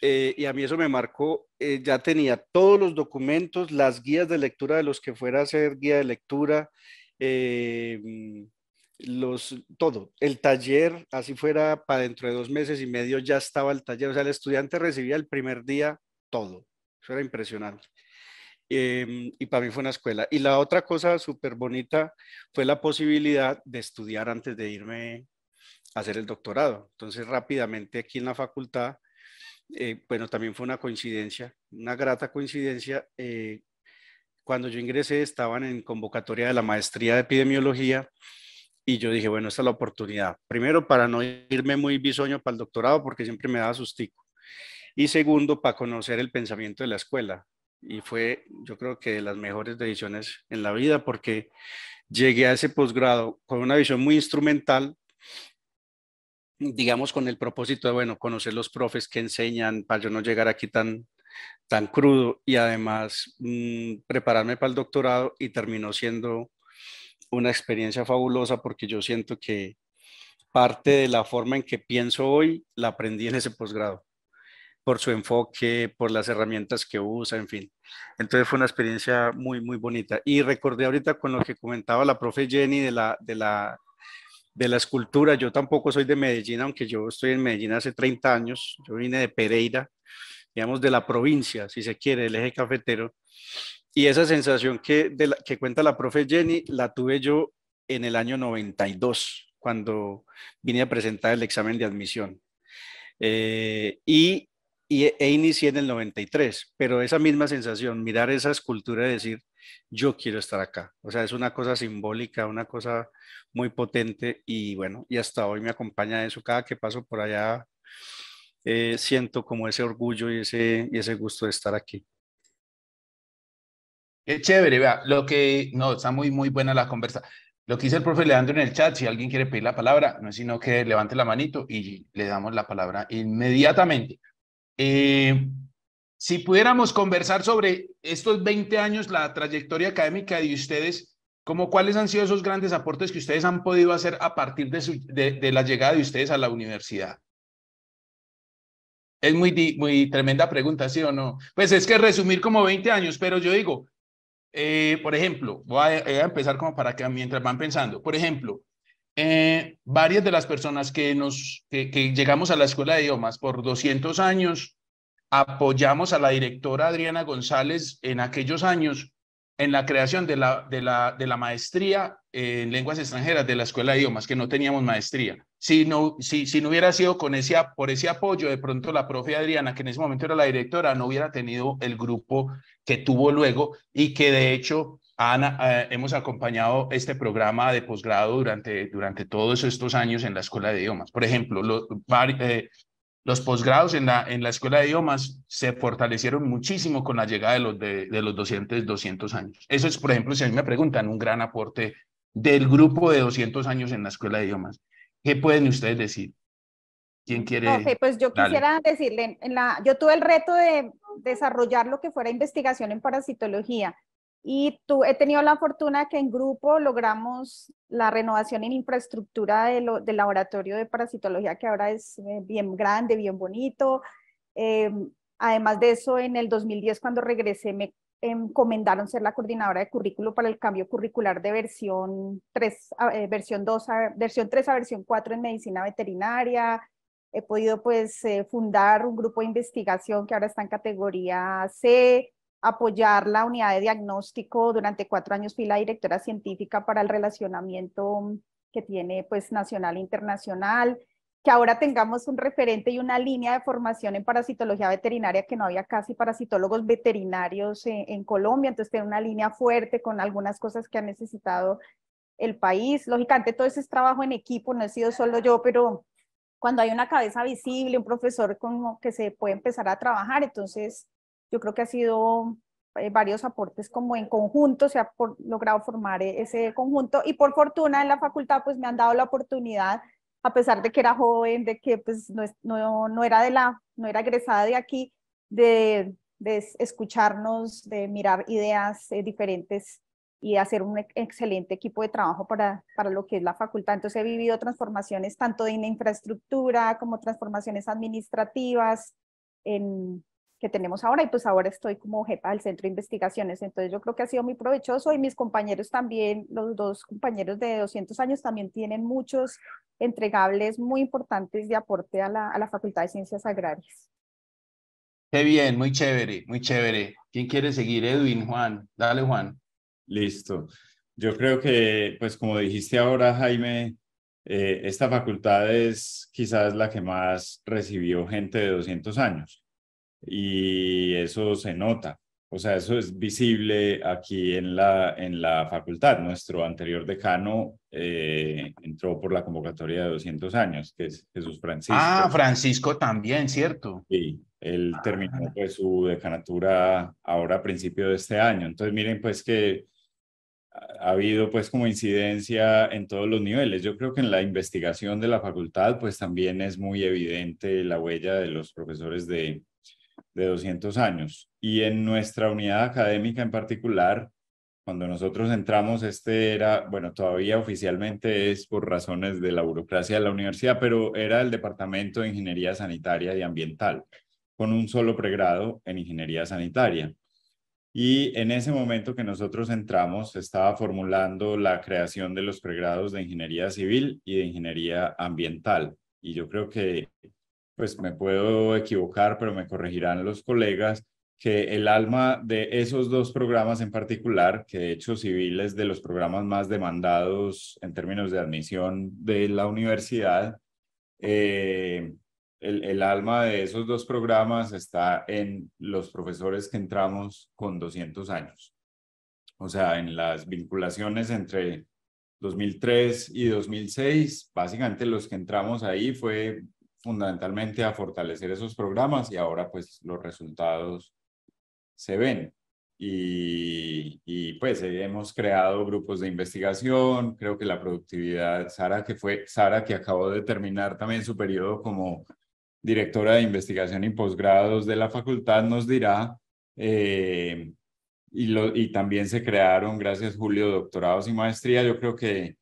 eh, y a mí eso me marcó, eh, ya tenía todos los documentos, las guías de lectura de los que fuera a ser guía de lectura, eh, los, todo, el taller, así fuera, para dentro de dos meses y medio ya estaba el taller, o sea, el estudiante recibía el primer día todo, eso era impresionante. Em, y para mí fue una escuela. Y la otra cosa súper bonita fue la posibilidad de estudiar antes de irme a hacer el doctorado. Entonces rápidamente aquí en la facultad eh, bueno, también fue una coincidencia, una grata coincidencia. Eh, cuando yo ingresé estaban en convocatoria de la maestría de epidemiología y yo dije, bueno, esta es la oportunidad. Primero, para no irme muy bisoño para el doctorado, porque siempre me daba sustico. Y segundo, para conocer el pensamiento de la escuela. Y fue, yo creo que de las mejores decisiones en la vida, porque llegué a ese posgrado con una visión muy instrumental, digamos, con el propósito de, bueno, conocer los profes que enseñan para yo no llegar aquí tan, tan crudo y además mm, prepararme para el doctorado y terminó siendo una experiencia fabulosa porque yo siento que parte de la forma en que pienso hoy la aprendí en ese posgrado, por su enfoque, por las herramientas que usa, en fin. Entonces fue una experiencia muy, muy bonita. Y recordé ahorita con lo que comentaba la profe Jenny de la, de la de la escultura. Yo tampoco soy de Medellín, aunque yo estoy en Medellín hace 30 años. Yo vine de Pereira, digamos, de la provincia, si se quiere, del eje cafetero. Y esa sensación que, que cuenta la profe Jenny la tuve yo en el año 92, cuando vine a presentar el examen de admisión. Eh, y y, e, e inicié en el 93, pero esa misma sensación, mirar esa escultura y decir, yo quiero estar acá. O sea, es una cosa simbólica, una cosa muy potente y bueno, y hasta hoy me acompaña eso. Cada que paso por allá, eh, siento como ese orgullo y ese, y ese gusto de estar aquí. Qué chévere, vea, lo que, no, está muy, muy buena la conversa. Lo que dice el profe Leandro en el chat, si alguien quiere pedir la palabra, no es sino que levante la manito y le damos la palabra inmediatamente. Eh, si pudiéramos conversar sobre estos 20 años, la trayectoria académica de ustedes, como cuáles han sido esos grandes aportes que ustedes han podido hacer a partir de, de, la llegada de ustedes a la universidad. Es muy, muy tremenda pregunta, ¿sí o no? Pues es que resumir como 20 años, pero yo digo, eh, por ejemplo, voy a, empezar como para que mientras van pensando. Por ejemplo, eh, varias de las personas que, nos, que, llegamos a la Escuela de Idiomas por 200 años, apoyamos a la directora Adriana González en aquellos años en la creación de la, de la, de la maestría en lenguas extranjeras de la Escuela de Idiomas, que no teníamos maestría. Si no, si, si no hubiera sido con ese, por ese apoyo, de pronto la profe Adriana, que en ese momento era la directora, no hubiera tenido el grupo que tuvo luego y que de hecho Ana, eh, hemos acompañado este programa de posgrado durante, durante todos estos años en la Escuela de Idiomas. Por ejemplo, los, eh, los posgrados en la, en la Escuela de Idiomas se fortalecieron muchísimo con la llegada de los, de, de los docentes 200 años. Eso es, por ejemplo, si a mí me preguntan, un gran aporte del grupo de 200 años en la Escuela de Idiomas. ¿Qué pueden ustedes decir? ¿Quién quiere? pues yo quisiera decirle, en la, yo tuve el reto de desarrollar lo que fuera investigación en parasitología y tú, he tenido la fortuna que en grupo logramos la renovación en infraestructura de del laboratorio de parasitología, que ahora es eh, bien grande, bien bonito. Em, además de eso, en el 2010, cuando regresé, me encomendaron ser la coordinadora de currículo para el cambio curricular de versión 3 ah, eh, ah, a, versión 2 a, versión 3 a versión 4 en medicina veterinaria. He podido pues eh, fundar un grupo de investigación que ahora está en categoría C, apoyar la unidad de diagnóstico durante cuatro años, fui la directora científica para el relacionamiento que tiene pues nacional e internacional, que ahora tengamos un referente y una línea de formación en parasitología veterinaria, que no había casi parasitólogos veterinarios en, Colombia, entonces tiene una línea fuerte con algunas cosas que ha necesitado el país. Lógicamente todo ese trabajo en equipo, no he sido solo yo, pero cuando hay una cabeza visible, un profesor como que se puede empezar a trabajar, entonces yo creo que ha sido eh, varios aportes como en conjunto, se ha logrado formar e-, ese conjunto y por fortuna en la facultad pues me han dado la oportunidad, a pesar de que era joven, de que pues no, no, era, de la, no era egresada de aquí, de, de escucharnos, de mirar ideas eh, diferentes y hacer un excelente equipo de trabajo para, para lo que es la facultad. Entonces he vivido transformaciones tanto en infraestructura como transformaciones administrativas en, que tenemos ahora y pues ahora estoy como jefa del Centro de Investigaciones. Entonces yo creo que ha sido muy provechoso y mis compañeros también, los dos compañeros de 200 años también tienen muchos entregables muy importantes de aporte a la, Facultad de Ciencias Agrarias. Qué bien, muy chévere, muy chévere. ¿Quién quiere seguir? Edwin, Juan, dale Juan. Listo. Yo creo que, pues como dijiste ahora, Jaime, eh, esta facultad es quizás la que más recibió gente de 200 años y eso se nota. O sea, eso es visible aquí en la, en la facultad. Nuestro anterior decano eh, entró por la convocatoria de 200 años, que es Jesús Francisco. Ah, Francisco también, ¿cierto? Sí, él ah. terminó pues, su decanatura ahora a principio de este año. Entonces, miren, pues que ha habido pues como incidencia en todos los niveles. Yo creo que en la investigación de la facultad pues también es muy evidente la huella de los profesores de, de 200 años. Y en nuestra unidad académica en particular, cuando nosotros entramos, este era, bueno, todavía oficialmente es por razones de la burocracia de la universidad, pero era el Departamento de Ingeniería Sanitaria y Ambiental, con un solo pregrado en Ingeniería Sanitaria. Y en ese momento que nosotros entramos, estaba formulando la creación de los pregrados de Ingeniería Civil y de Ingeniería Ambiental. Y yo creo que pues me puedo equivocar, pero me corregirán los colegas, que el alma de esos dos programas en particular, que de hecho Civil es de los programas más demandados en términos de admisión de la universidad, eh, el, el, alma de esos dos programas está en los profesores que entramos con 200 años. O sea, en las vinculaciones entre 2003 y 2006, básicamente los que entramos ahí fue fundamentalmente a fortalecer esos programas y ahora pues los resultados se ven. Y, pues hemos creado grupos de investigación, creo que la productividad, Sara que fue, Sara que acabó de terminar también su periodo como directora de investigación y posgrados de la facultad, nos dirá, eh, y, lo, y también se crearon, gracias Julio, doctorados y maestría, yo creo que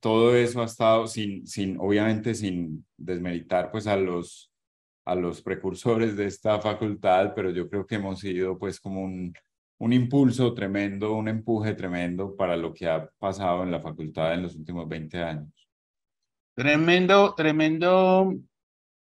todo eso ha estado sin, sin obviamente sin desmeditar pues a los, a los precursores de esta facultad, pero yo creo que hemos sido pues como un, un impulso tremendo, un empuje tremendo para lo que ha pasado en la facultad en los últimos 20 años. Tremendo, tremendo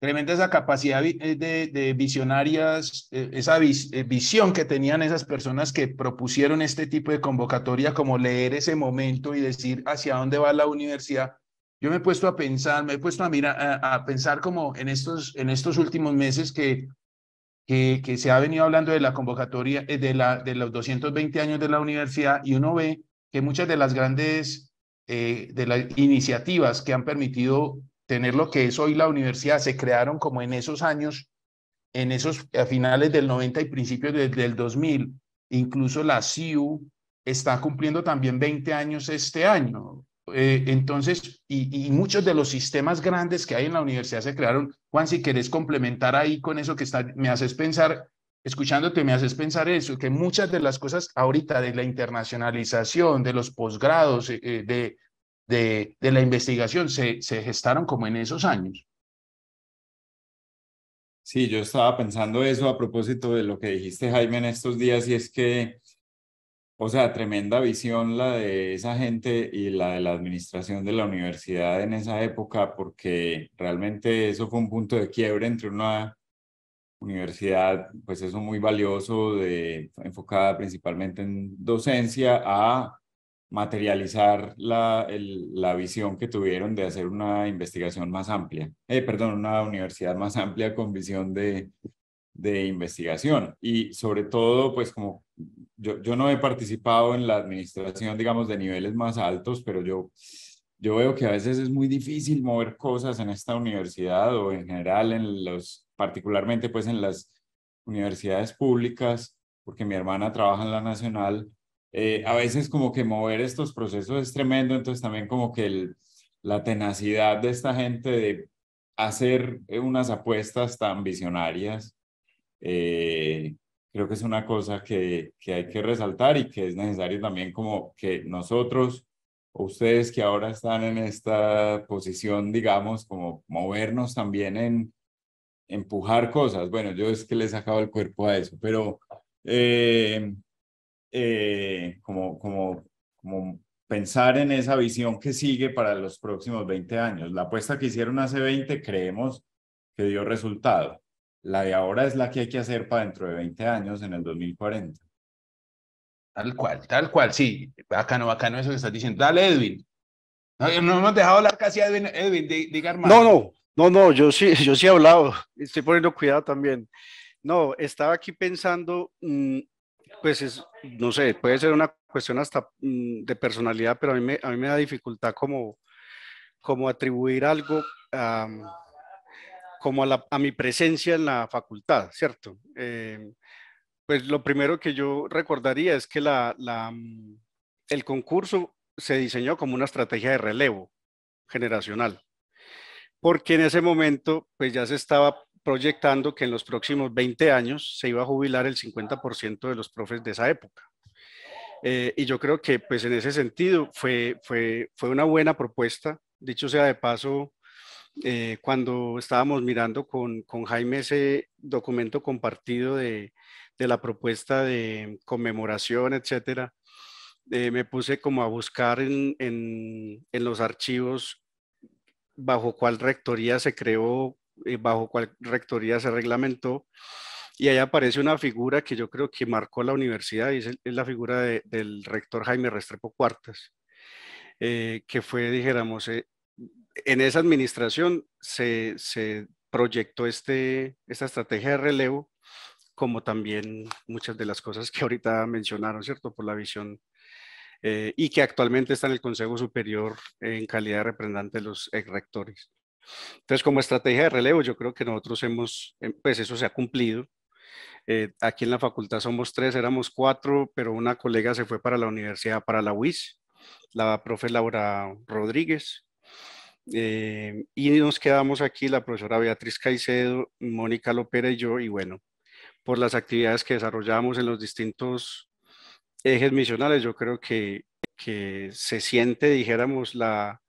Tremenda esa capacidad eh, de, de visionarias, eh, esa eh, visión que tenían esas personas que propusieron este tipo de convocatoria, como leer ese momento y decir hacia dónde va la universidad. Yo me he puesto a pensar, me he puesto a mirar, a, pensar como en estos, en estos últimos meses que, que, se ha venido hablando de la convocatoria, de, la, de los 220 años de la universidad, y uno ve que muchas de las grandes de las iniciativas que han permitido tener lo que es hoy la universidad, se crearon como en esos años, en esos a finales del 90 y principios del 2000, incluso la CIU está cumpliendo también 20 años este año. Eh, entonces, y, y, muchos de los sistemas grandes que hay en la universidad se crearon. Juan, si querés complementar ahí con eso que me haces pensar, escuchándote, me haces pensar eso, que muchas de las cosas ahorita de la internacionalización, de los posgrados, eh, eh, de de, la investigación se, gestaron como en esos años. Sí, yo estaba pensando eso a propósito de lo que dijiste, Jaime, en estos días, y es que, o sea, tremenda visión la de esa gente y la de la administración de la universidad en esa época, porque realmente eso fue un punto de quiebre entre una universidad, pues eso muy valioso, de, enfocada principalmente en docencia, a materializar la, la, visión que tuvieron de hacer una investigación más amplia, eh, perdón, una universidad más amplia con visión de, investigación. Y sobre todo, pues como yo, yo no he participado en la administración, digamos, de niveles más altos, pero yo, yo veo que a veces es muy difícil mover cosas en esta universidad o en general en los, particularmente pues en las universidades públicas, porque mi hermana trabaja en la nacional eh, a veces como que mover estos procesos es tremendo, entonces también como que la tenacidad de esta gente de hacer eh, unas apuestas tan visionarias, eh, creo que es una cosa que, que hay que resaltar y que es necesario también como que nosotros o ustedes que ahora están en esta posición, digamos, como movernos también en empujar cosas. Bueno, yo es que les sacado el cuerpo a eso, pero... Eh, eh, como, como, como pensar en esa visión que sigue para los próximos 20 años. La apuesta que hicieron hace 20 creemos que dio resultado. La de ahora es la que hay que hacer para dentro de 20 años, en el 2040. Tal cual, tal cual, sí. Bacano, bacano eso que estás diciendo. Dale, Edwin. No, hemos dejado hablar casi Edwin. Edwin, diga No, no, no, no, yo sí, yo sí he hablado. Estoy poniendo cuidado también. No, estaba aquí pensando, mm, pues es, no sé, puede ser una cuestión hasta mm, de personalidad, pero a mí me, da dificultad como, como atribuir algo a, como a, mi presencia en la facultad, ¿cierto? Eh, pues lo primero que yo recordaría es que la, mm, el concurso se diseñó como una estrategia de relevo generacional, porque en ese momento pues ya se estaba proyectando que en los próximos 20 años se iba a jubilar el 50% de los profes de esa época. Eh, y yo creo que pues en ese sentido fue, fue, fue una buena propuesta. Dicho sea de paso, eh, cuando estábamos mirando con, con, Jaime ese documento compartido de, la propuesta de conmemoración, etcétera, eh, me puse como a buscar en, en los archivos bajo cuál rectoría se creó eh, bajo cual rectoría se reglamentó. Y ahí aparece una figura que yo creo que marcó la universidad, y es, la figura del rector Jaime Restrepo Cuartas, eh, que fue, dijéramos, eh, en esa administración se, se proyectó este, esta estrategia de relevo, como también muchas de las cosas que ahorita mencionaron, ¿cierto? Por la visión y que actualmente está en el Consejo Superior en calidad de representante de los ex rectores. Entonces, como estrategia de relevo, yo creo que nosotros hemos, em, pues eso se ha cumplido. Eh, aquí en la facultad somos tres, éramos cuatro, pero una colega se fue para la universidad, para la UIS, la profe Laura Rodríguez. Eh, y nos quedamos aquí la profesora Beatriz Caicedo, Mónica López y yo, y bueno, por las actividades que desarrollamos en los distintos ejes misionales, yo creo que se siente, dijéramos, la,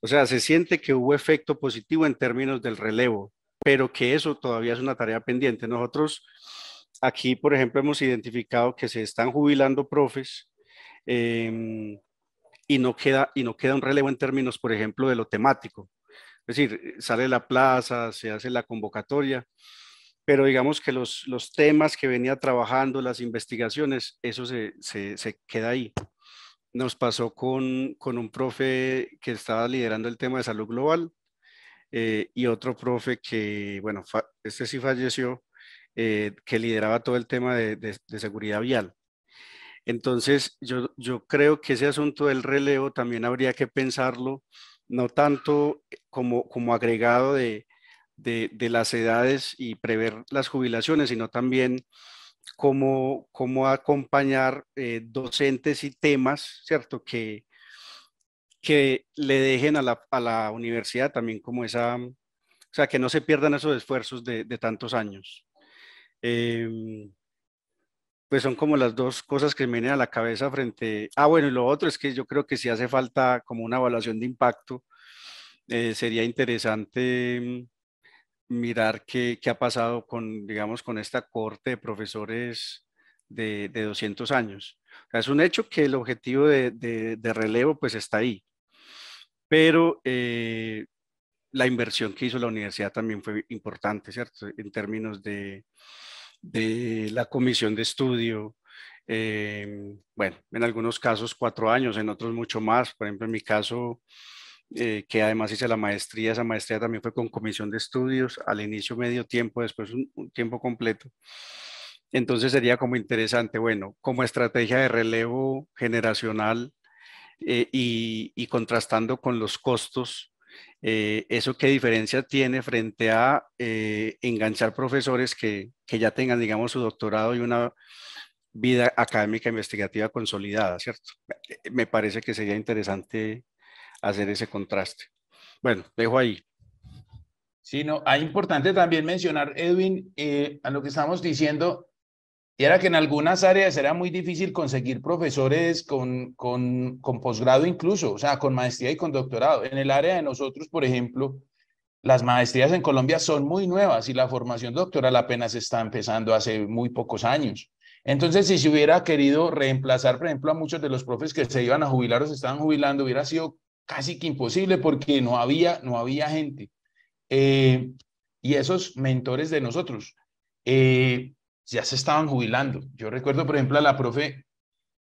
o sea, se siente que hubo efecto positivo en términos del relevo, pero que eso todavía es una tarea pendiente. Nosotros aquí, por ejemplo, hemos identificado que se están jubilando profes em, y, no queda, y no queda un relevo en términos, por ejemplo, de lo temático. Es decir, sale la plaza, se hace la convocatoria, pero digamos que los, temas que venía trabajando, las investigaciones, eso se queda ahí nos pasó con, un profe que estaba liderando el tema de salud global eh, y otro profe que, bueno, este sí falleció, eh, que lideraba todo el tema de, seguridad vial. Entonces, yo, creo que ese asunto del relevo también habría que pensarlo, no tanto eh, como, agregado de, de las edades y prever las jubilaciones, sino también cómo, acompañar eh, docentes y temas, ¿cierto? Que, que le dejen a la, a la, universidad también como esa, o sea, que no se pierdan esos esfuerzos de, de tantos años. Em, pues son como las dos cosas que me vienen a la cabeza frente, ah, bueno, y lo otro es que yo creo que si hace falta como una evaluación de impacto, eh, sería interesante mirar qué, qué, ha pasado con, digamos, con esta corte de profesores de, de 200 años. es un hecho que el objetivo de, de, relevo pues está ahí, pero eh, la inversión que hizo la universidad también fue importante, ¿cierto? En términos de, la comisión de estudio, eh, bueno, en algunos casos cuatro años, en otros mucho más, por ejemplo, en mi caso eh, que además hice la maestría, esa maestría también fue con comisión de estudios, al inicio medio tiempo, después un, tiempo completo. Entonces sería como interesante, bueno, como estrategia de relevo generacional eh, y, contrastando con los costos, eh, ¿eso qué diferencia tiene frente a enganchar profesores que, que, ya tengan, digamos, su doctorado y una vida académica investigativa consolidada, ¿cierto? Me parece que sería interesante hacer ese contraste. Bueno, dejo ahí. Sí, no, hay ah, importante también mencionar, Edwin, eh, a lo que estamos diciendo, y era que en algunas áreas era muy difícil conseguir profesores con, con, con posgrado incluso, o sea, con maestría y con doctorado. En el área de nosotros, por ejemplo, las maestrías en Colombia son muy nuevas y la formación doctoral apenas está empezando hace muy pocos años. Entonces, si se hubiera querido reemplazar, por ejemplo, a muchos de los profes que se iban a jubilar o se estaban jubilando, hubiera sido casi que imposible porque no había, no había gente. Eh, y esos mentores de nosotros eh, ya se estaban jubilando. Yo recuerdo, por ejemplo, a la profe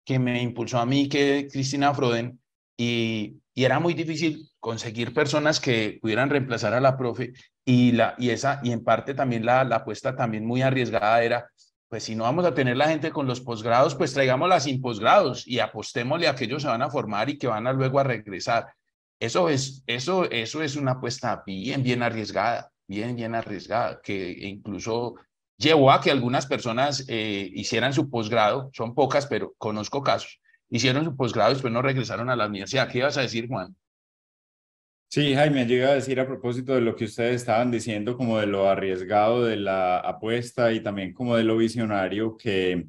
que me impulsó a mí, que Cristina Froden, y, era muy difícil conseguir personas que pudieran reemplazar a la profe y, la, y, esa, y en parte también la, la apuesta también muy arriesgada era pues si no vamos a tener la gente con los posgrados, pues traigámosla sin posgrados y apostémosle a que ellos se van a formar y que van a luego a regresar. Eso es, eso, eso es una apuesta bien, bien arriesgada, bien, bien arriesgada, que incluso llevó a que algunas personas eh, hicieran su posgrado, son pocas, pero conozco casos, hicieron su posgrado y después no regresaron a la universidad. ¿Qué ibas a decir, Juan? Sí, Jaime, yo iba a decir a propósito de lo que ustedes estaban diciendo, como de lo arriesgado de la apuesta y también como de lo visionario, que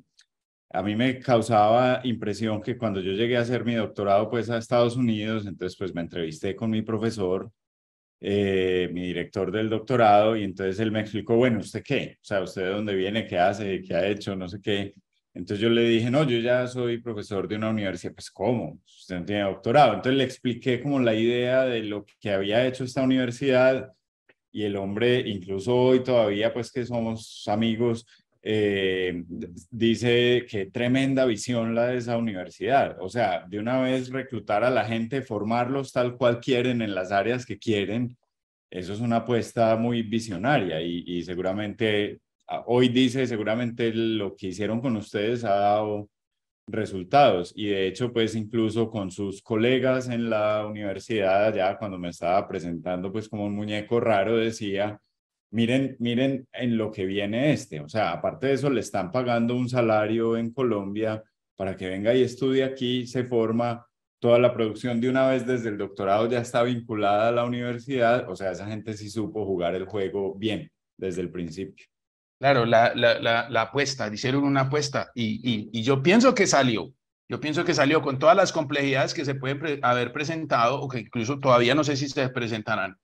a mí me causaba impresión que cuando yo llegué a hacer mi doctorado pues a Estados Unidos, entonces pues me entrevisté con mi profesor, eh, mi director del doctorado, y entonces él me explicó, bueno, ¿usted qué? O sea, ¿usted de dónde viene? ¿Qué hace? ¿Qué ha hecho? No sé qué. Entonces yo le dije, no, yo ya soy profesor de una universidad, pues ¿cómo? Usted no tiene doctorado. Entonces le expliqué como la idea de lo que había hecho esta universidad y el hombre, incluso hoy todavía, pues que somos amigos, eh, dice que tremenda visión la de esa universidad. O sea, de una vez reclutar a la gente, formarlos tal cual quieren en las áreas que quieren, eso es una apuesta muy visionaria y, y seguramente hoy dice seguramente lo que hicieron con ustedes ha dado resultados y de hecho pues incluso con sus colegas en la universidad ya cuando me estaba presentando pues como un muñeco raro decía miren miren en lo que viene este o sea aparte de eso le están pagando un salario en Colombia para que venga y estudie aquí se forma toda la producción de una vez desde el doctorado ya está vinculada a la universidad o sea esa gente sí supo jugar el juego bien desde el principio Claro, la, la, apuesta, hicieron una apuesta y, y, yo pienso que salió. Yo pienso que salió con todas las complejidades que se pueden haber presentado o que incluso todavía no sé si se presentarán,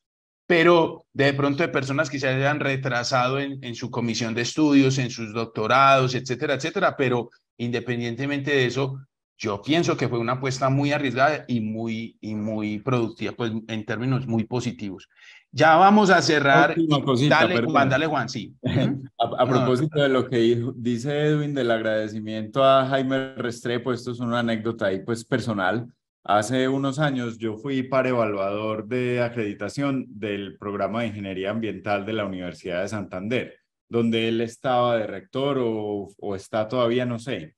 pero de pronto de personas que se hayan retrasado en, en su comisión de estudios, en sus doctorados, etcétera, etcétera, pero independientemente de eso, yo pienso que fue una apuesta muy arriesgada y muy, y muy productiva, pues en términos muy positivos. Ya vamos a cerrar. Cosita, dale, Juan, sí. A, propósito de lo que dice Edwin del agradecimiento a Jaime Restrepo, esto es una anécdota ahí, pues personal. Hace unos años yo fui para evaluador de acreditación del programa de ingeniería ambiental de la Universidad de Santander, donde él estaba de rector o, está todavía, no sé.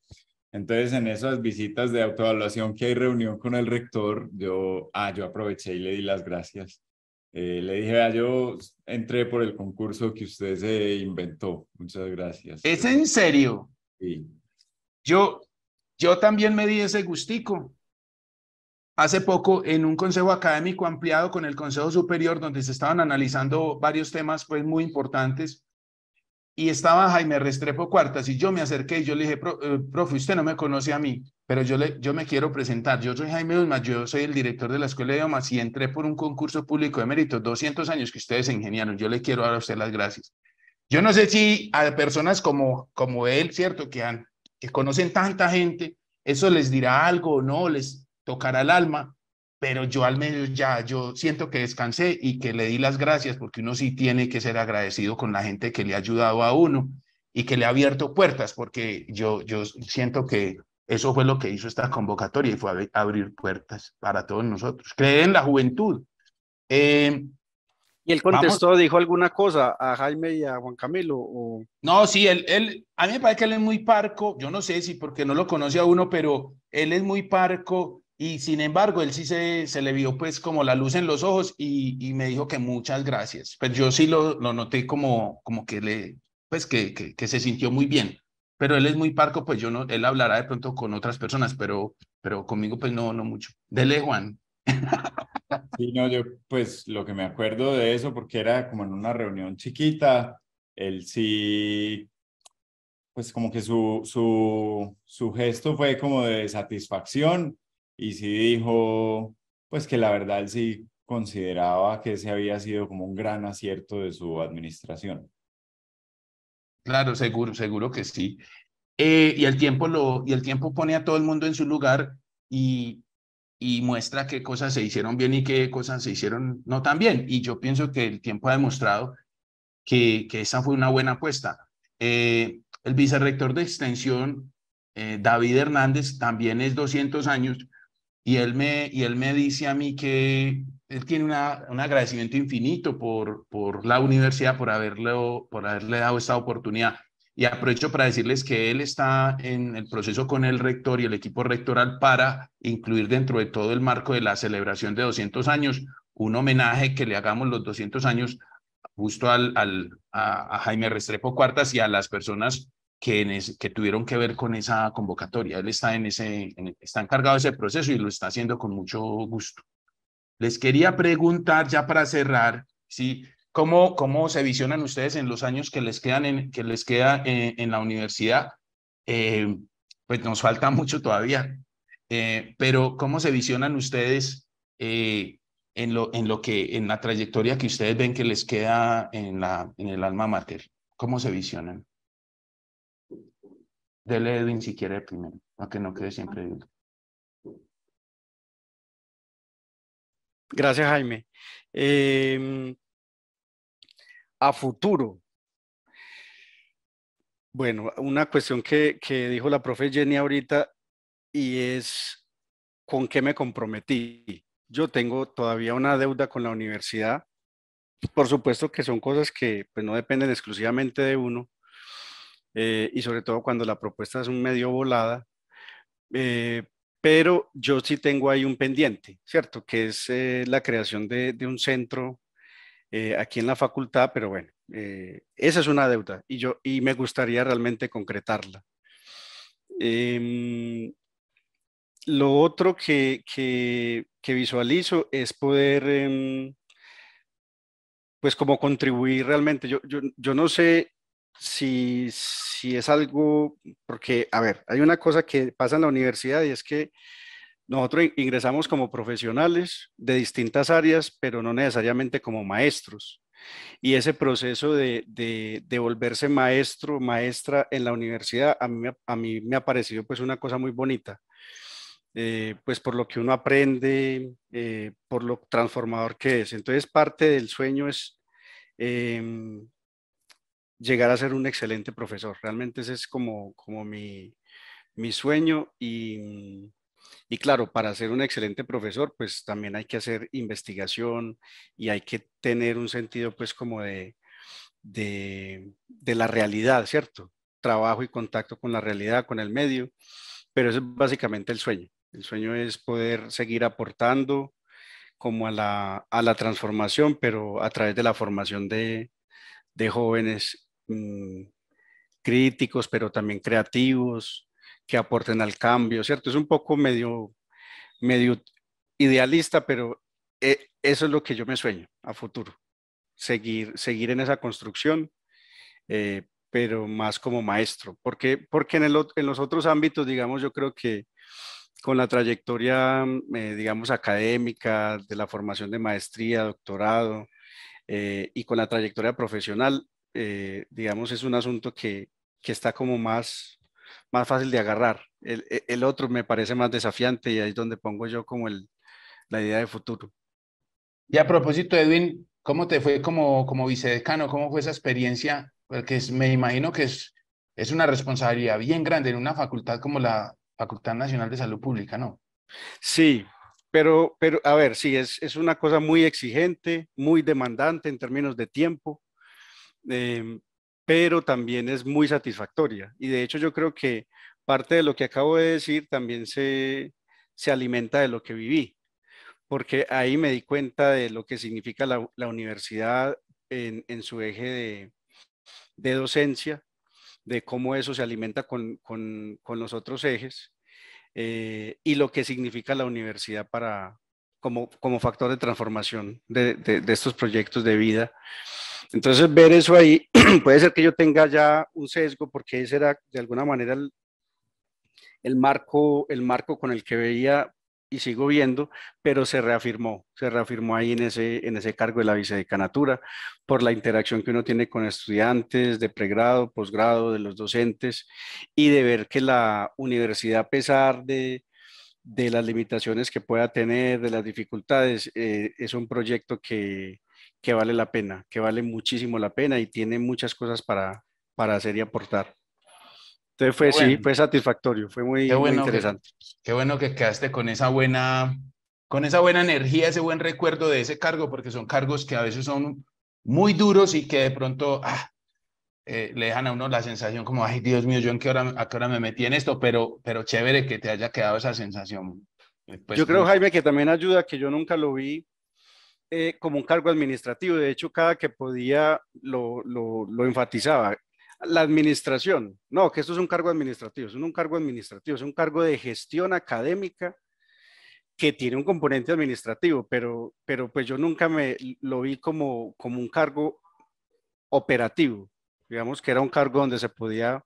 Entonces, en esas visitas de autoevaluación que hay reunión con el rector, yo, ah, yo aproveché y le di las gracias eh, le dije, ah, yo entré por el concurso que usted se inventó. Muchas gracias. ¿Es en serio? Sí. Yo, yo también me di ese gustico. Hace poco, en un consejo académico ampliado con el Consejo Superior, donde se estaban analizando varios temas pues, muy importantes, y estaba Jaime Restrepo Cuartas, y yo me acerqué y yo le dije, eh, profe, usted no me conoce a mí pero yo, le, yo me quiero presentar. Yo soy Jaime Dumas, yo soy el director de la Escuela de Idiomas y entré por un concurso público de méritos, 200 años que ustedes ingeniaron. Yo le quiero dar a usted las gracias. Yo no sé si a personas como, como él, ¿cierto? Que, han, que conocen tanta gente, eso les dirá algo o no, les tocará el alma, pero yo al menos ya, yo siento que descansé y que le di las gracias porque uno sí tiene que ser agradecido con la gente que le ha ayudado a uno y que le ha abierto puertas, porque yo, yo siento que eso fue lo que hizo esta convocatoria y fue a abrir puertas para todos nosotros. Creer en la juventud. Em, ¿Y él contestó, dijo alguna cosa a Jaime y a Juan Camilo? No, sí, él, él, a mí me parece que él es muy parco, yo no sé si porque no lo conoce a uno, pero él es muy parco y sin embargo él sí se, se le vio pues como la luz en los ojos y, me dijo que muchas gracias. Pero pues yo sí lo, lo noté como, como que le, pues que, que se sintió muy bien pero él es muy parco, pues yo no, él hablará de pronto con otras personas, pero, pero conmigo pues no, no mucho. Dele, Juan. Sí, no, yo pues lo que me acuerdo de eso, porque era como en una reunión chiquita, él sí, pues como que su, su, su gesto fue como de satisfacción y sí dijo, pues que la verdad él sí consideraba que ese había sido como un gran acierto de su administración. Claro, seguro, seguro que sí. Eh, y, el tiempo lo, y el tiempo pone a todo el mundo en su lugar y, muestra qué cosas se hicieron bien y qué cosas se hicieron no tan bien. Y yo pienso que el tiempo ha demostrado que, que esa fue una buena apuesta. Eh, el vicerrector de extensión, eh, David Hernández, también es 200 años y él me, y él me dice a mí que, él tiene una, un agradecimiento infinito por, la universidad, por, haberle dado esta oportunidad. Y aprovecho para decirles que él está en el proceso con el rector y el equipo rectoral para incluir dentro de todo el marco de la celebración de 200 años un homenaje que le hagamos los 200 años justo al, a, Jaime Restrepo Cuartas y a las personas que, tuvieron que ver con esa convocatoria. Él está, en ese, está encargado de ese proceso y lo está haciendo con mucho gusto. Les quería preguntar ya para cerrar, ¿sí? ¿Cómo, cómo se visionan ustedes en los años que les quedan en, que les queda eh, en la universidad? Eh, pues nos falta mucho todavía, eh, pero ¿cómo se visionan ustedes en, lo, en, lo que, en la trayectoria que ustedes ven que les queda en, la, en el alma mater? ¿Cómo se visionan? Dele Edwin si quiere primero, para que no quede siempre. Edwin. Gracias, Jaime. Em, a futuro. Bueno, una cuestión que, dijo la profe Jenny ahorita y es con qué me comprometí. Yo tengo todavía una deuda con la universidad. Por supuesto que son cosas que pues, no dependen exclusivamente de uno eh, y sobre todo cuando la propuesta es un medio volada. Eh, pero yo sí tengo ahí un pendiente, ¿cierto? Que es eh, la creación de, un centro eh, aquí en la facultad, pero bueno, eh, esa es una deuda y, yo, y me gustaría realmente concretarla. Em, lo otro que, visualizo es poder, em, pues como contribuir realmente, yo no sé si, es algo, porque, a ver, hay una cosa que pasa en la universidad y es que nosotros ingresamos como profesionales de distintas áreas, pero no necesariamente como maestros. Y ese proceso de, de, volverse maestro, maestra en la universidad, a mí, a mí, me ha parecido pues una cosa muy bonita. Eh, pues por lo que uno aprende, eh, por lo transformador que es. Entonces parte del sueño es em, llegar a ser un excelente profesor. Realmente ese es como, como mi, sueño y, claro, para ser un excelente profesor, pues también hay que hacer investigación y hay que tener un sentido pues como de, de, la realidad, ¿cierto? Trabajo y contacto con la realidad, con el medio, pero ese es básicamente el sueño. El sueño es poder seguir aportando como a la, transformación, pero a través de la formación de, de jóvenes Mm, críticos, pero también creativos, que aporten al cambio, ¿cierto? Es un poco medio, medio idealista, pero eh, eso es lo que yo me sueño a futuro, seguir, seguir en esa construcción, eh, pero más como maestro, porque, porque en, los otros ámbitos, digamos, yo creo que con la trayectoria, eh, digamos, académica, de la formación de maestría, doctorado, y con la trayectoria profesional, eh, digamos, es un asunto que, está como más, más fácil de agarrar. E, el, otro me parece más desafiante y ahí es donde pongo yo como la idea de futuro. Y a propósito, Edwin, ¿cómo te fue como, como vicedecano? ¿Cómo fue esa experiencia? Porque me imagino que es, una responsabilidad bien grande en una facultad como la Facultad Nacional de Salud Pública, ¿no? Sí, pero, pero a ver, sí, es una cosa muy exigente, muy demandante en términos de tiempo. Em, pero también es muy satisfactoria. Y de hecho yo creo que parte de lo que acabo de decir también se, se alimenta de lo que viví, porque ahí me di cuenta de lo que significa la, la universidad en, en, su eje de, de, docencia, de cómo eso se alimenta con, con, con los otros ejes eh, y lo que significa la universidad para, como, como factor de transformación de, de, de estos proyectos de vida entonces, ver eso ahí, puede ser que yo tenga ya un sesgo, porque ese era de alguna manera el, marco, el marco con el que veía y sigo viendo, pero se reafirmó, se reafirmó ahí en ese, en ese cargo de la vicedecanatura, por la interacción que uno tiene con estudiantes de pregrado, posgrado, de los docentes, y de ver que la universidad, a pesar de, de las limitaciones que pueda tener, de las dificultades, eh, es un proyecto que, que vale la pena, que vale muchísimo la pena y tiene muchas cosas para, para hacer y aportar. Entonces fue, sí, fue satisfactorio, fue muy, interesante. qué bueno que quedaste con esa buena, con esa buena energía, ese buen recuerdo de ese cargo, porque son cargos que a veces son muy duros y que de pronto ah, eh, le dejan a uno la sensación como, ay Dios mío, yo en qué hora, a qué hora me metí en esto, pero, pero chévere que te haya quedado esa sensación. Eh, pues, yo creo, Jaime, que también ayuda que yo nunca lo vi eh, como un cargo administrativo. De hecho, cada que podía lo, lo, lo, enfatizaba. La administración, no, que esto es un cargo administrativo, es un cargo administrativo, es un cargo de gestión académica que tiene un componente administrativo, pero, pero pues yo nunca me lo vi como, como un cargo operativo, digamos que era un cargo donde se podía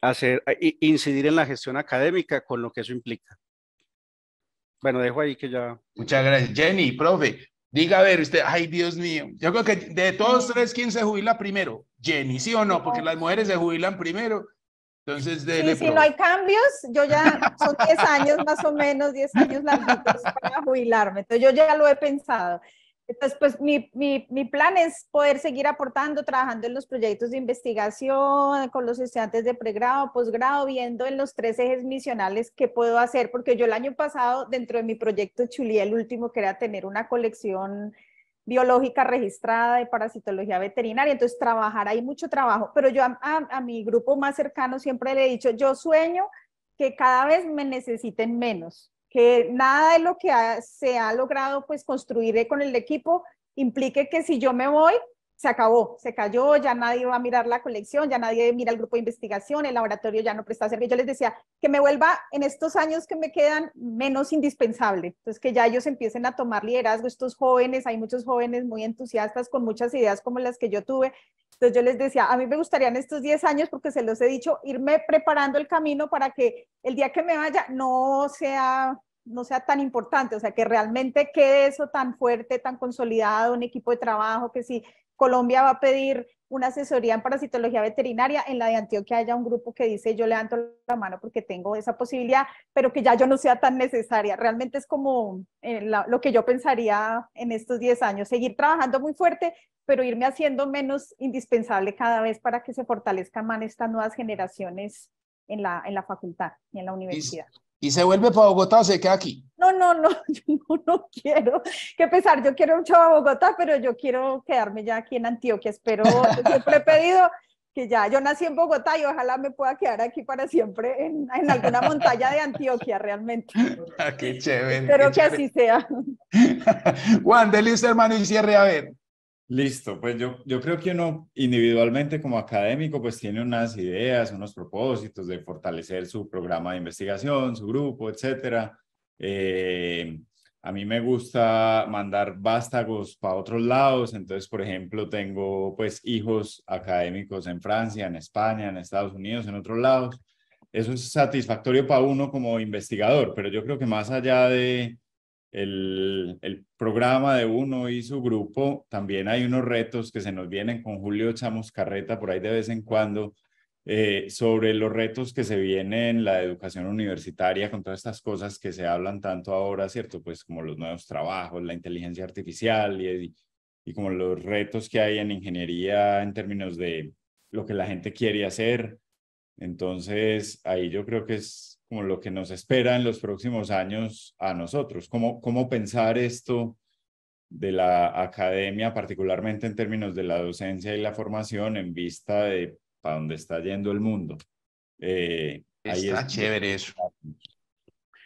hacer, eh, incidir en la gestión académica con lo que eso implica. Bueno, dejo ahí que ya. Muchas gracias. Jenny, profe, Diga a ver usted, ay Dios mío, yo creo que de todos tres, ¿quién se jubila primero? Jenny, ¿sí o no? Porque las mujeres se jubilan primero. Entonces, sí, si no hay cambios, yo ya son 10 años más o menos, 10 años largos para jubilarme. Entonces, yo ya lo he pensado. Entonces, pues mi, plan es poder seguir aportando, trabajando en los proyectos de investigación, con los estudiantes de pregrado, posgrado, viendo en los tres ejes misionales qué puedo hacer, porque yo el año pasado, dentro de mi proyecto Chulí, el último, que era tener una colección biológica registrada de parasitología veterinaria, entonces trabajar, hay mucho trabajo, pero yo a mi grupo más cercano siempre le he dicho, yo sueño que cada vez me necesiten menos, que nada de lo que se ha logrado pues construir con el equipo implique que si yo me voy, se acabó, se cayó, ya nadie va a mirar la colección, ya nadie mira el grupo de investigación, el laboratorio ya no presta servicio. Yo les decía que me vuelva en estos años que me quedan menos indispensable, entonces que ya ellos empiecen a tomar liderazgo, estos jóvenes, hay muchos jóvenes muy entusiastas con muchas ideas como las que yo tuve. Entonces yo les decía, a mí me gustaría en estos 10 años, porque se los he dicho, irme preparando el camino para que el día que me vaya no sea no sea tan importante, o sea, que realmente quede eso tan fuerte, tan consolidado, un equipo de trabajo, que si Colombia va a pedir una asesoría en parasitología veterinaria, en la de Antioquia haya un grupo que dice yo le levanto la mano porque tengo esa posibilidad, pero que ya yo no sea tan necesaria. Realmente es como eh, lo que yo pensaría en estos 10 años, seguir trabajando muy fuerte, pero irme haciendo menos indispensable cada vez para que se fortalezcan más estas nuevas generaciones en la, facultad y en la universidad y se vuelve para Bogotá o se queda aquí. No, no, no, yo no, quiero. Qué pesar, yo quiero mucho a Bogotá, pero yo quiero quedarme ya aquí en Antioquia. Espero, siempre he pedido que ya, yo nací en Bogotá y ojalá me pueda quedar aquí para siempre en, alguna montaña de Antioquia realmente. Ah, qué chévere. Espero que así sea. Juan, delice, hermano, y cierre a ver. Listo, pues yo, yo creo que uno individualmente como académico pues tiene unas ideas, unos propósitos de fortalecer su programa de investigación, su grupo, etcétera. Eh, a mí me gusta mandar vástagos para otros lados, entonces por ejemplo tengo pues hijos académicos en Francia, en España, en Estados Unidos, en otros lados. Eso es satisfactorio para uno como investigador, pero yo creo que más allá de el, programa de uno y su grupo, también hay unos retos que se nos vienen con Julio Chamos Carreta por ahí de vez en cuando, eh, sobre los retos que se vienen la educación universitaria con todas estas cosas que se hablan tanto ahora, ¿cierto? Pues como los nuevos trabajos, la inteligencia artificial y, y como los retos que hay en ingeniería en términos de lo que la gente quiere hacer, entonces, ahí yo creo que es como lo que nos espera en los próximos años a nosotros. ¿Cómo, pensar esto de la academia, particularmente en términos de la docencia y la formación, en vista de para dónde está yendo el mundo? Eh, está chévere eso.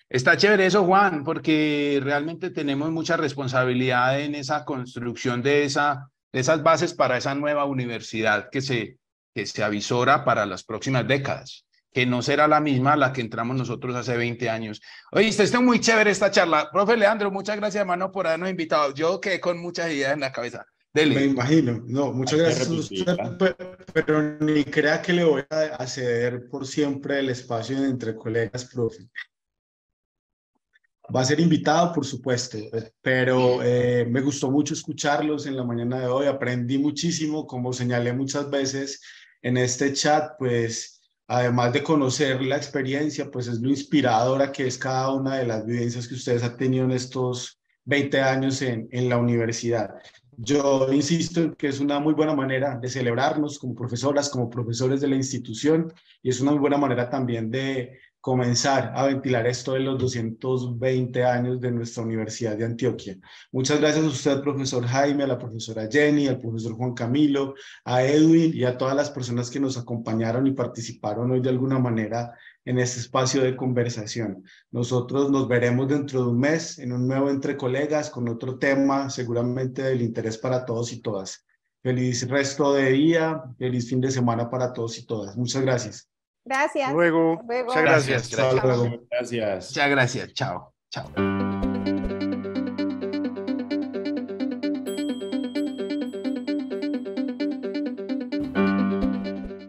Está chévere eso, Juan, porque realmente tenemos mucha responsabilidad en esa construcción de, esa, de esas bases para esa nueva universidad que se, que se avisora para las próximas décadas, que no será la misma a la que entramos nosotros hace 20 años. Oye, está muy chévere esta charla. Profe Leandro, muchas gracias, hermano, por habernos invitado. Yo quedé con muchas ideas en la cabeza. Me imagino. No, muchas gracias pero ni crea que le voy a ceder por siempre el espacio entre colegas, profe. Va a ser invitado, por supuesto, pero eh, me gustó mucho escucharlos en la mañana de hoy. Aprendí muchísimo, como señalé muchas veces, en este chat, pues además de conocer la experiencia, pues es lo inspiradora que es cada una de las vivencias que ustedes han tenido en estos 20 años en, en la universidad. Yo insisto en que es una muy buena manera de celebrarnos como profesoras, como profesores de la institución y es una muy buena manera también de, comenzar a ventilar esto de los 220 años de nuestra Universidad de Antioquia. Muchas gracias a usted, profesor Jaime, a la profesora Jenny, al profesor Juan Camilo, a Edwin y a todas las personas que nos acompañaron y participaron hoy de alguna manera en este espacio de conversación. Nosotros nos veremos dentro de un mes en un nuevo Entre Colegas con otro tema seguramente del interés para todos y todas. Feliz resto de día, feliz fin de semana para todos y todas. Muchas gracias. Gracias. Luego. Luego. Muchas gracias. Gracias. Gracias. Muchas gracias. Chao. Chao.